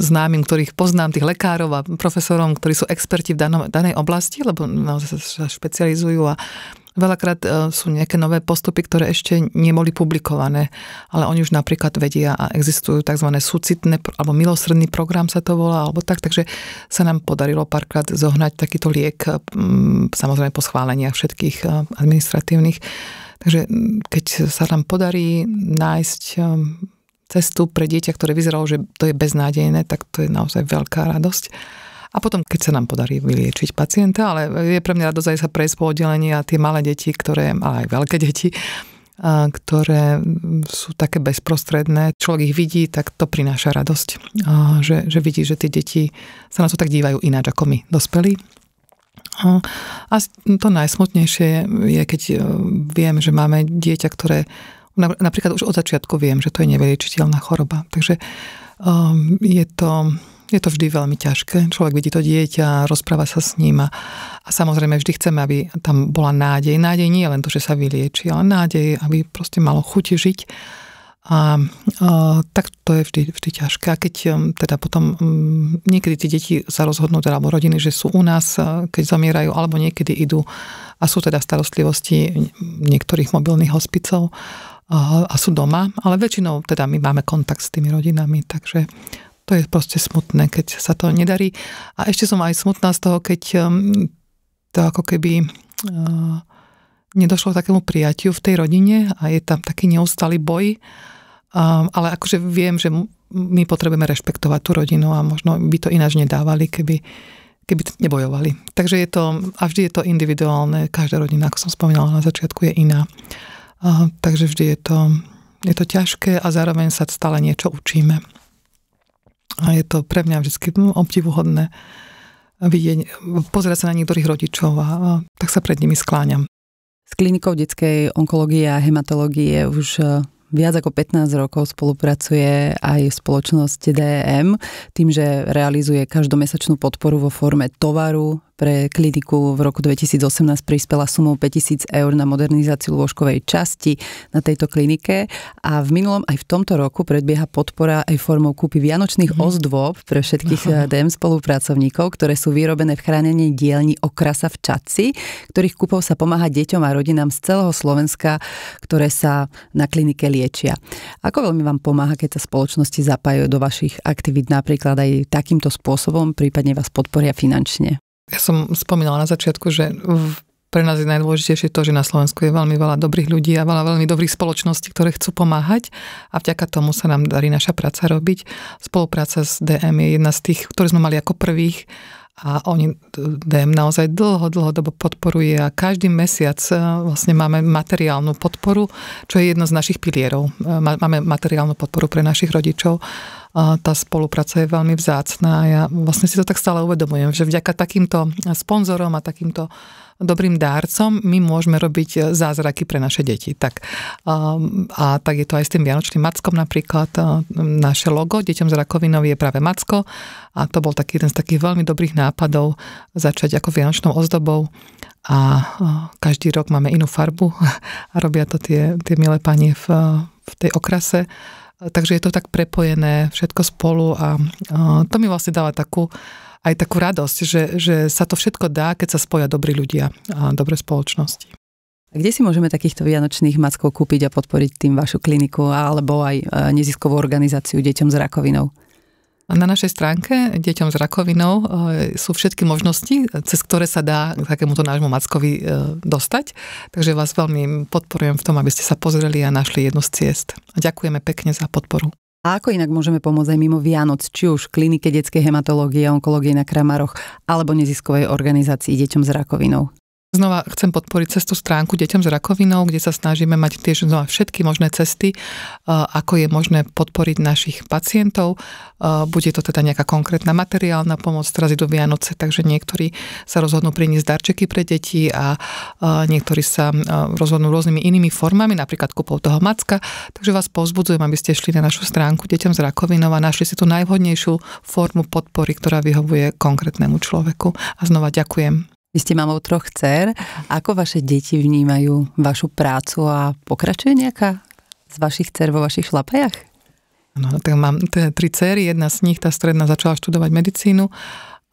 známym, ktorých poznám, tých lekárov a profesorom, ktorí sú experti v danom, danej oblasti, lebo naozaj sa špecializujú a Veľakrát e, sú nejaké nové postupy, ktoré ešte neboli publikované, ale oni už napríklad vedia a existujú tzv. súcitné alebo milosrdný program sa to volá, alebo tak, takže sa nám podarilo párkrát zohnať takýto liek, samozrejme po schváleniach všetkých e, administratívnych. Takže keď sa nám podarí nájsť e, cestu pre dieťa, ktoré vyzeralo, že to je beznádejné, tak to je naozaj veľká radosť. A potom, keď sa nám podarí vyliečiť pacienta, ale je pre mňa radosť aj sa prejsť po oddelení a tie malé deti, ktoré, ale aj veľké deti, a ktoré sú také bezprostredné. Človek ich vidí, tak to prináša radosť. A že, že vidí, že tie deti sa na to tak dívajú ináč ako my, dospelí. A, a to najsmutnejšie je, keď e, viem, že máme dieťa, ktoré napríklad už od začiatku viem, že to je nevyliečiteľná choroba. Takže um, je to je to vždy veľmi ťažké. Človek vidí to dieťa, rozpráva sa s ním a, a samozrejme vždy chceme, aby tam bola nádej. Nádej nie je len to, že sa vylieči, ale nádej, aby proste malo chuť žiť. A, a tak to je vždy, vždy ťažké. A keď um, teda potom m, um, niekedy tie deti sa rozhodnú, teda, alebo rodiny, že sú u nás, keď zomierajú, alebo niekedy idú a sú teda starostlivosti niektorých mobilných hospicov a, a sú doma, ale väčšinou teda my máme kontakt s tými rodinami, takže to je proste smutné, keď sa to nedarí. A ešte som aj smutná z toho, keď um, to ako keby uh, nedošlo k takému prijatiu v tej rodine a je tam taký neustály boj. Um, ale akože viem, že my potrebujeme rešpektovať tú rodinu a možno by to ináč nedávali, keby, keby nebojovali. Takže je to, a vždy je to individuálne, každá rodina, ako som spomínala na začiatku, je iná. Uh, takže vždy je to, je to ťažké a zároveň sa stále niečo učíme. A je to pre mňa vždy obdivuhodné vidieť, pozerať sa na niektorých rodičov a, a tak sa pred nimi skláňam. S klinikou detskej onkológie a hematológie už e, viac ako 15 rokov spolupracuje aj spoločnosť DM, e tým, že realizuje každomesačnú podporu vo forme tovaru, pre kliniku v roku 2018 prispela sumou 5000 eur na modernizáciu lôžkovej časti na tejto klinike a v minulom aj v tomto roku predbieha podpora aj formou kúpy vianočných mm. ozdôb pre všetkých eh, DM spolupracovníkov, ktoré sú vyrobené v chránení dielni Okrasa v Čaci, ktorých kúpov sa pomáha deťom a rodinám z celého Slovenska, ktoré sa na klinike liečia. Ako veľmi vám pomáha, keď sa spoločnosti zapájajú do vašich aktivít napríklad aj takýmto spôsobom, prípadne vás podporia finančne? Ja som spomínala na začiatku, že v, pre nás je najdôležitejšie to, že na Slovensku je veľmi veľa dobrých ľudí a veľa veľmi dobrých spoločností, ktoré chcú pomáhať a vďaka tomu sa nám darí naša práca robiť. Spolupráca s DM je jedna z tých, ktoré sme mali ako prvých a oni DM naozaj dlho, dlhodobo podporuje a každý mesiac e, vlastne máme materiálnu podporu, čo je jedno z našich pilierov. E, máme materiálnu podporu pre našich rodičov. A e, tá spolupráca je veľmi vzácná a ja vlastne si to tak stále uvedomujem, že vďaka takýmto sponzorom a takýmto uh, dobrým dárcom, my môžeme robiť eh, zázraky pre naše deti. Tak, ehm, a tak je to aj s tým Vianočným mackom napríklad. Eh, naše logo deťom z rakovinou je práve macko a to bol taký jeden z takých veľmi dobrých nápadov začať ako vianočnou ozdobou a eh, každý rok máme inú farbu [laughs] a robia to tie, tie milé panie v, v tej okrase. Takže je to tak prepojené všetko spolu a to mi vlastne dáva takú aj takú radosť, že, že sa to všetko dá, keď sa spoja dobrí ľudia a dobré spoločnosti. Kde si môžeme takýchto vianočných maskov kúpiť a podporiť tým vašu kliniku alebo aj e, neziskovú organizáciu Deťom s rakovinou? Na našej stránke Deťom s rakovinou e, sú všetky možnosti, cez ktoré sa dá takémuto nášmu Mackovi e, dostať. Takže vás veľmi podporujem v tom, aby ste sa pozreli a našli jednu z ciest. A ďakujeme pekne za podporu. A ako inak môžeme pomôcť aj mimo Vianoc, či už klinike detskej hematológie a onkológie na Kramaroch alebo neziskovej organizácii deťom s rakovinou? Znova chcem podporiť cestu stránku Deťom s rakovinou, kde sa snažíme mať tiež znova všetky možné cesty, ako je možné podporiť našich pacientov. Bude to teda nejaká konkrétna materiálna pomoc, teraz do Vianoce, takže niektorí sa rozhodnú priniesť darčeky pre deti a niektorí sa rozhodnú rôznymi inými formami, napríklad kúpou toho macka. Takže vás povzbudzujem, aby ste šli na našu stránku Deťom s rakovinou a našli si tú najvhodnejšiu formu podpory, ktorá vyhovuje konkrétnemu človeku. A znova ďakujem. Vy ste mamou troch dcer. Ako vaše deti vnímajú vašu prácu a pokračuje nejaká z vašich dcer vo vašich šlapajach? No, tak mám tri dcery, jedna z nich, tá stredná, začala študovať medicínu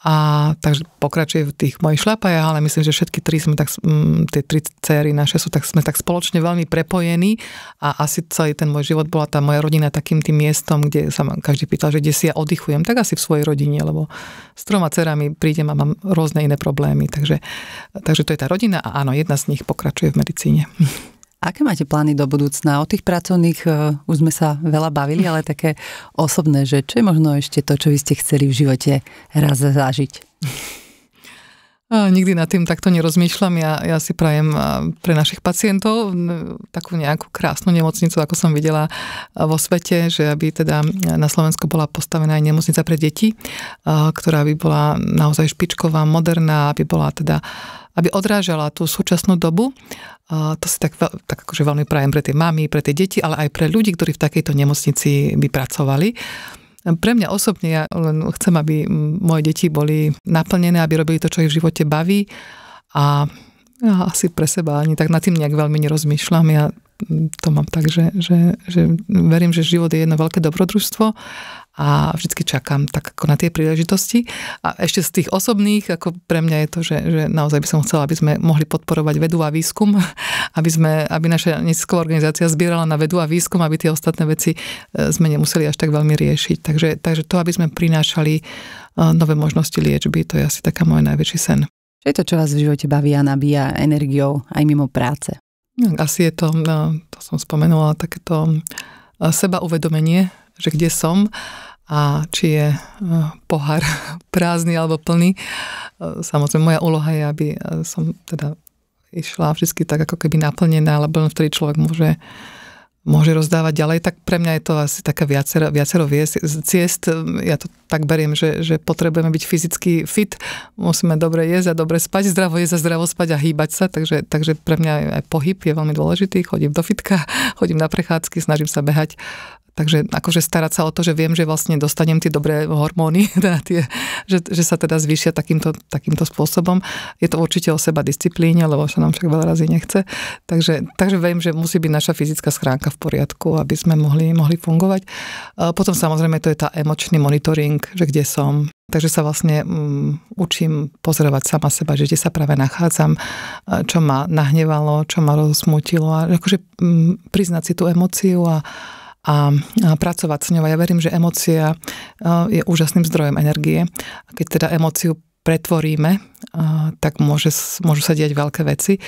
a takže pokračuje v tých mojich šľapajách, ale myslím, že všetky tri sme tak, tie tri céry naše sú tak, sme tak spoločne veľmi prepojení a asi celý ten môj život bola tá moja rodina takým tým miestom, kde sa ma každý pýtal, že kde si ja oddychujem, tak asi v svojej rodine, lebo s troma cerami prídem a mám rôzne iné problémy, takže, takže to je tá rodina a áno, jedna z nich pokračuje v medicíne. [laughs] Aké máte plány do budúcna? O tých pracovných uh, už sme sa veľa bavili, ale [laughs] také osobné, že čo je možno ešte to, čo by ste chceli v živote raz zažiť? E, nikdy nad tým takto nerozmýšľam. Ja, ja si prajem e, pre našich pacientov takú nejakú krásnu nemocnicu, ako som videla vo svete, že aby teda na Slovensku bola postavená aj nemocnica pre deti, ktorá by bola naozaj špičková, moderná, aby bola teda aby odrážala tú súčasnú dobu a to si tak, tak akože veľmi prajem pre tie mamy, pre tie deti, ale aj pre ľudí, ktorí v takejto nemocnici by pracovali. Pre mňa osobne ja len chcem, aby moje deti boli naplnené, aby robili to, čo ich v živote baví a ja asi pre seba ani tak nad tým nejak veľmi nerozmýšľam. Ja to mám tak, že, že, že verím, že život je jedno veľké dobrodružstvo a vždy čakám tak ako na tie príležitosti. A ešte z tých osobných, ako pre mňa je to, že, že naozaj by som chcela, aby sme mohli podporovať vedu a výskum, [laughs] aby, sme, aby naša nesková organizácia zbierala na vedu a výskum, aby tie ostatné veci e, sme nemuseli až tak veľmi riešiť. Takže, takže to, aby sme prinášali e, nové možnosti liečby, to je asi taká môj najväčší sen. Čo je to, čo vás v živote baví a nabíja energiou aj mimo práce? Asi je to, e, to som spomenula, takéto seba uvedomenie, že kde som a či je e, pohár [laughs] prázdny alebo plný. E, samozrejme, moja úloha je, aby e, som teda išla vždy tak ako keby naplnená, alebo len vtedy človek môže, môže rozdávať ďalej, tak pre mňa je to asi taká viacero, viacero ciest. Ja to tak beriem, že, že potrebujeme byť fyzicky fit, musíme dobre jesť a dobre spať, zdravo jesť a zdravo spať a hýbať sa, takže, takže pre mňa aj pohyb je veľmi dôležitý, chodím do fitka, [laughs] chodím na prechádzky, snažím sa behať Takže akože starať sa o to, že viem, že vlastne dostanem tie dobré hormóny, [laughs] teda tie, že, že sa teda zvýšia takýmto, takýmto spôsobom. Je to určite o seba disciplíne, lebo sa nám však veľa razy nechce. Takže, takže viem, že musí byť naša fyzická schránka v poriadku, aby sme mohli, mohli fungovať. Potom samozrejme to je tá emočný monitoring, že kde som, Takže sa vlastne um, učím pozorovať sama seba, že kde sa práve nachádzam, čo ma nahnevalo, čo ma rozmutilo a akože um, priznať si tú emóciu a, a, a pracovať s ňou. Ja verím, že emócia e, je úžasným zdrojom energie. keď teda emóciu pretvoríme tak môže, môžu sa diať veľké veci.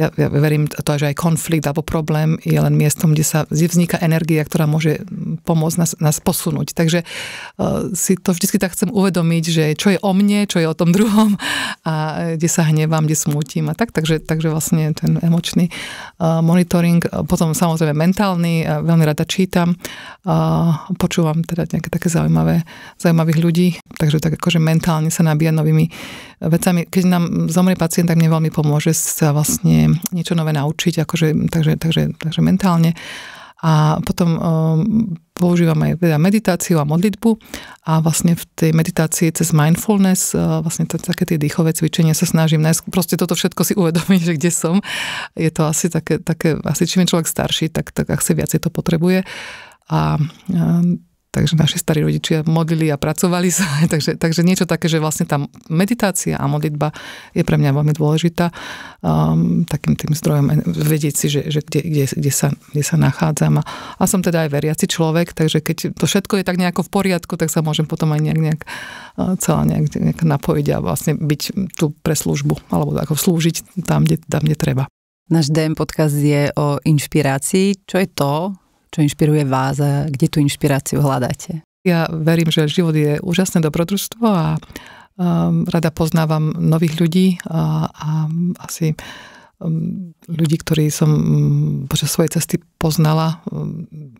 Ja, ja verím to, že aj konflikt alebo problém je len miestom, kde sa kde vzniká energia, ktorá môže mm, pomôcť nás, nás posunúť. Takže e, si to vždy tak chcem uvedomiť, že čo je o mne, čo je o tom [laughs] druhom a kde sa hnevám, kde smútim a tak. Takže, takže vlastne ten emočný e, monitoring, e, potom samozrejme mentálny, veľmi rada čítam, počúvam teda nejaké také zaujímavé, zaujímavých ľudí, takže tak akože mentálne sa nabíja novými vecami. Keď nám zomrie pacient, tak mne veľmi pomôže sa vlastne niečo nové naučiť, akože, takže, takže, takže mentálne. A potom um, používam aj teda meditáciu a modlitbu a vlastne v tej meditácii cez mindfulness, uh, vlastne to, také tie dýchové cvičenia sa snažím nájsť, proste toto všetko si [laughs] uvedomiť, že kde som. Je to asi také, také asi čím je človek starší, tak, tak asi viacej to potrebuje. A, a ehm, Takže naši starí rodičia modlili a pracovali sa. [laughs] Takže, takže niečo také, že vlastne tá meditácia a modlitba je pre mňa veľmi dôležitá. Um, takým tým zdrojom vedieť si, že, že kde, kde, kde, sa, kde sa nachádzam. A, a som teda aj veriaci človek, takže keď to všetko je tak nejako v poriadku, tak sa môžem potom aj nejak, nejak uh, celá nejak, nejak napojiť a vlastne byť tu pre službu, alebo ako slúžiť tam, kde, tam, kde treba. Náš DM podcast je o inšpirácii. Čo je to, čo inšpiruje vás a kde tú inšpiráciu hľadáte? Ja verím, že život je úžasné dobrodružstvo a um, rada poznávam nových ľudí a, a asi ľudí, ktorí som mm, počas svojej cesty poznala,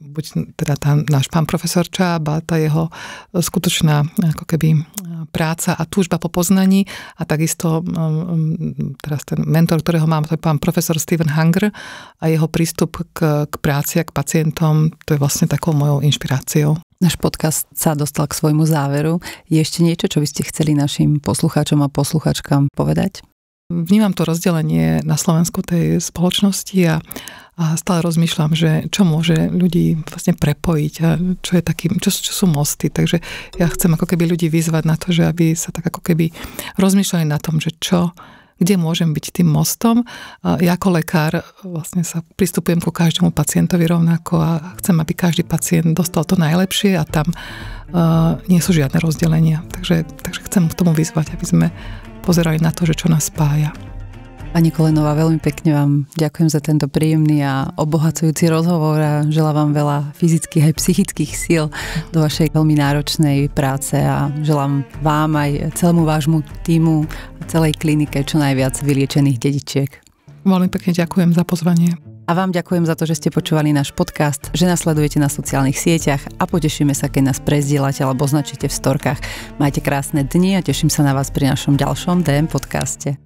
buď teda tá, náš pán profesor Čába, tá jeho e, skutočná ako keby e, práca a túžba po poznaní a takisto teraz ten mentor, ktorého mám, to je pán profesor Steven Hanger a jeho prístup k, k práci a k pacientom, to je vlastne takou mojou inšpiráciou. Náš podcast sa dostal k svojmu záveru. Je ešte niečo, čo by ste chceli našim poslucháčom a posluchačkám povedať? Vnímam to rozdelenie na Slovensku tej spoločnosti a, a stále rozmýšľam, že čo môže ľudí vlastne prepojiť a čo, je taký, čo, čo sú mosty. Takže ja chcem ako keby ľudí vyzvať na to, že aby sa tak ako keby rozmýšľali na tom, že čo, kde môžem byť tým mostom. Ja ako lekár vlastne sa pristupujem ku každému pacientovi rovnako a chcem, aby každý pacient dostal to najlepšie a tam uh, nie sú žiadne rozdelenia. Takže, takže chcem k tomu vyzvať, aby sme pozerali na to, že čo nás spája. Pani Kolenová, veľmi pekne vám ďakujem za tento príjemný a obohacujúci rozhovor a želám vám veľa fyzických aj psychických síl do vašej veľmi náročnej práce a želám vám aj celému vášmu týmu a celej klinike čo najviac vyliečených dedičiek. Veľmi pekne ďakujem za pozvanie. A vám ďakujem za to, že ste počúvali náš podcast, že nás sledujete na sociálnych sieťach a potešíme sa, keď nás prezdielate alebo značíte v storkách. Majte krásne dni a teším sa na vás pri našom ďalšom DM podcaste.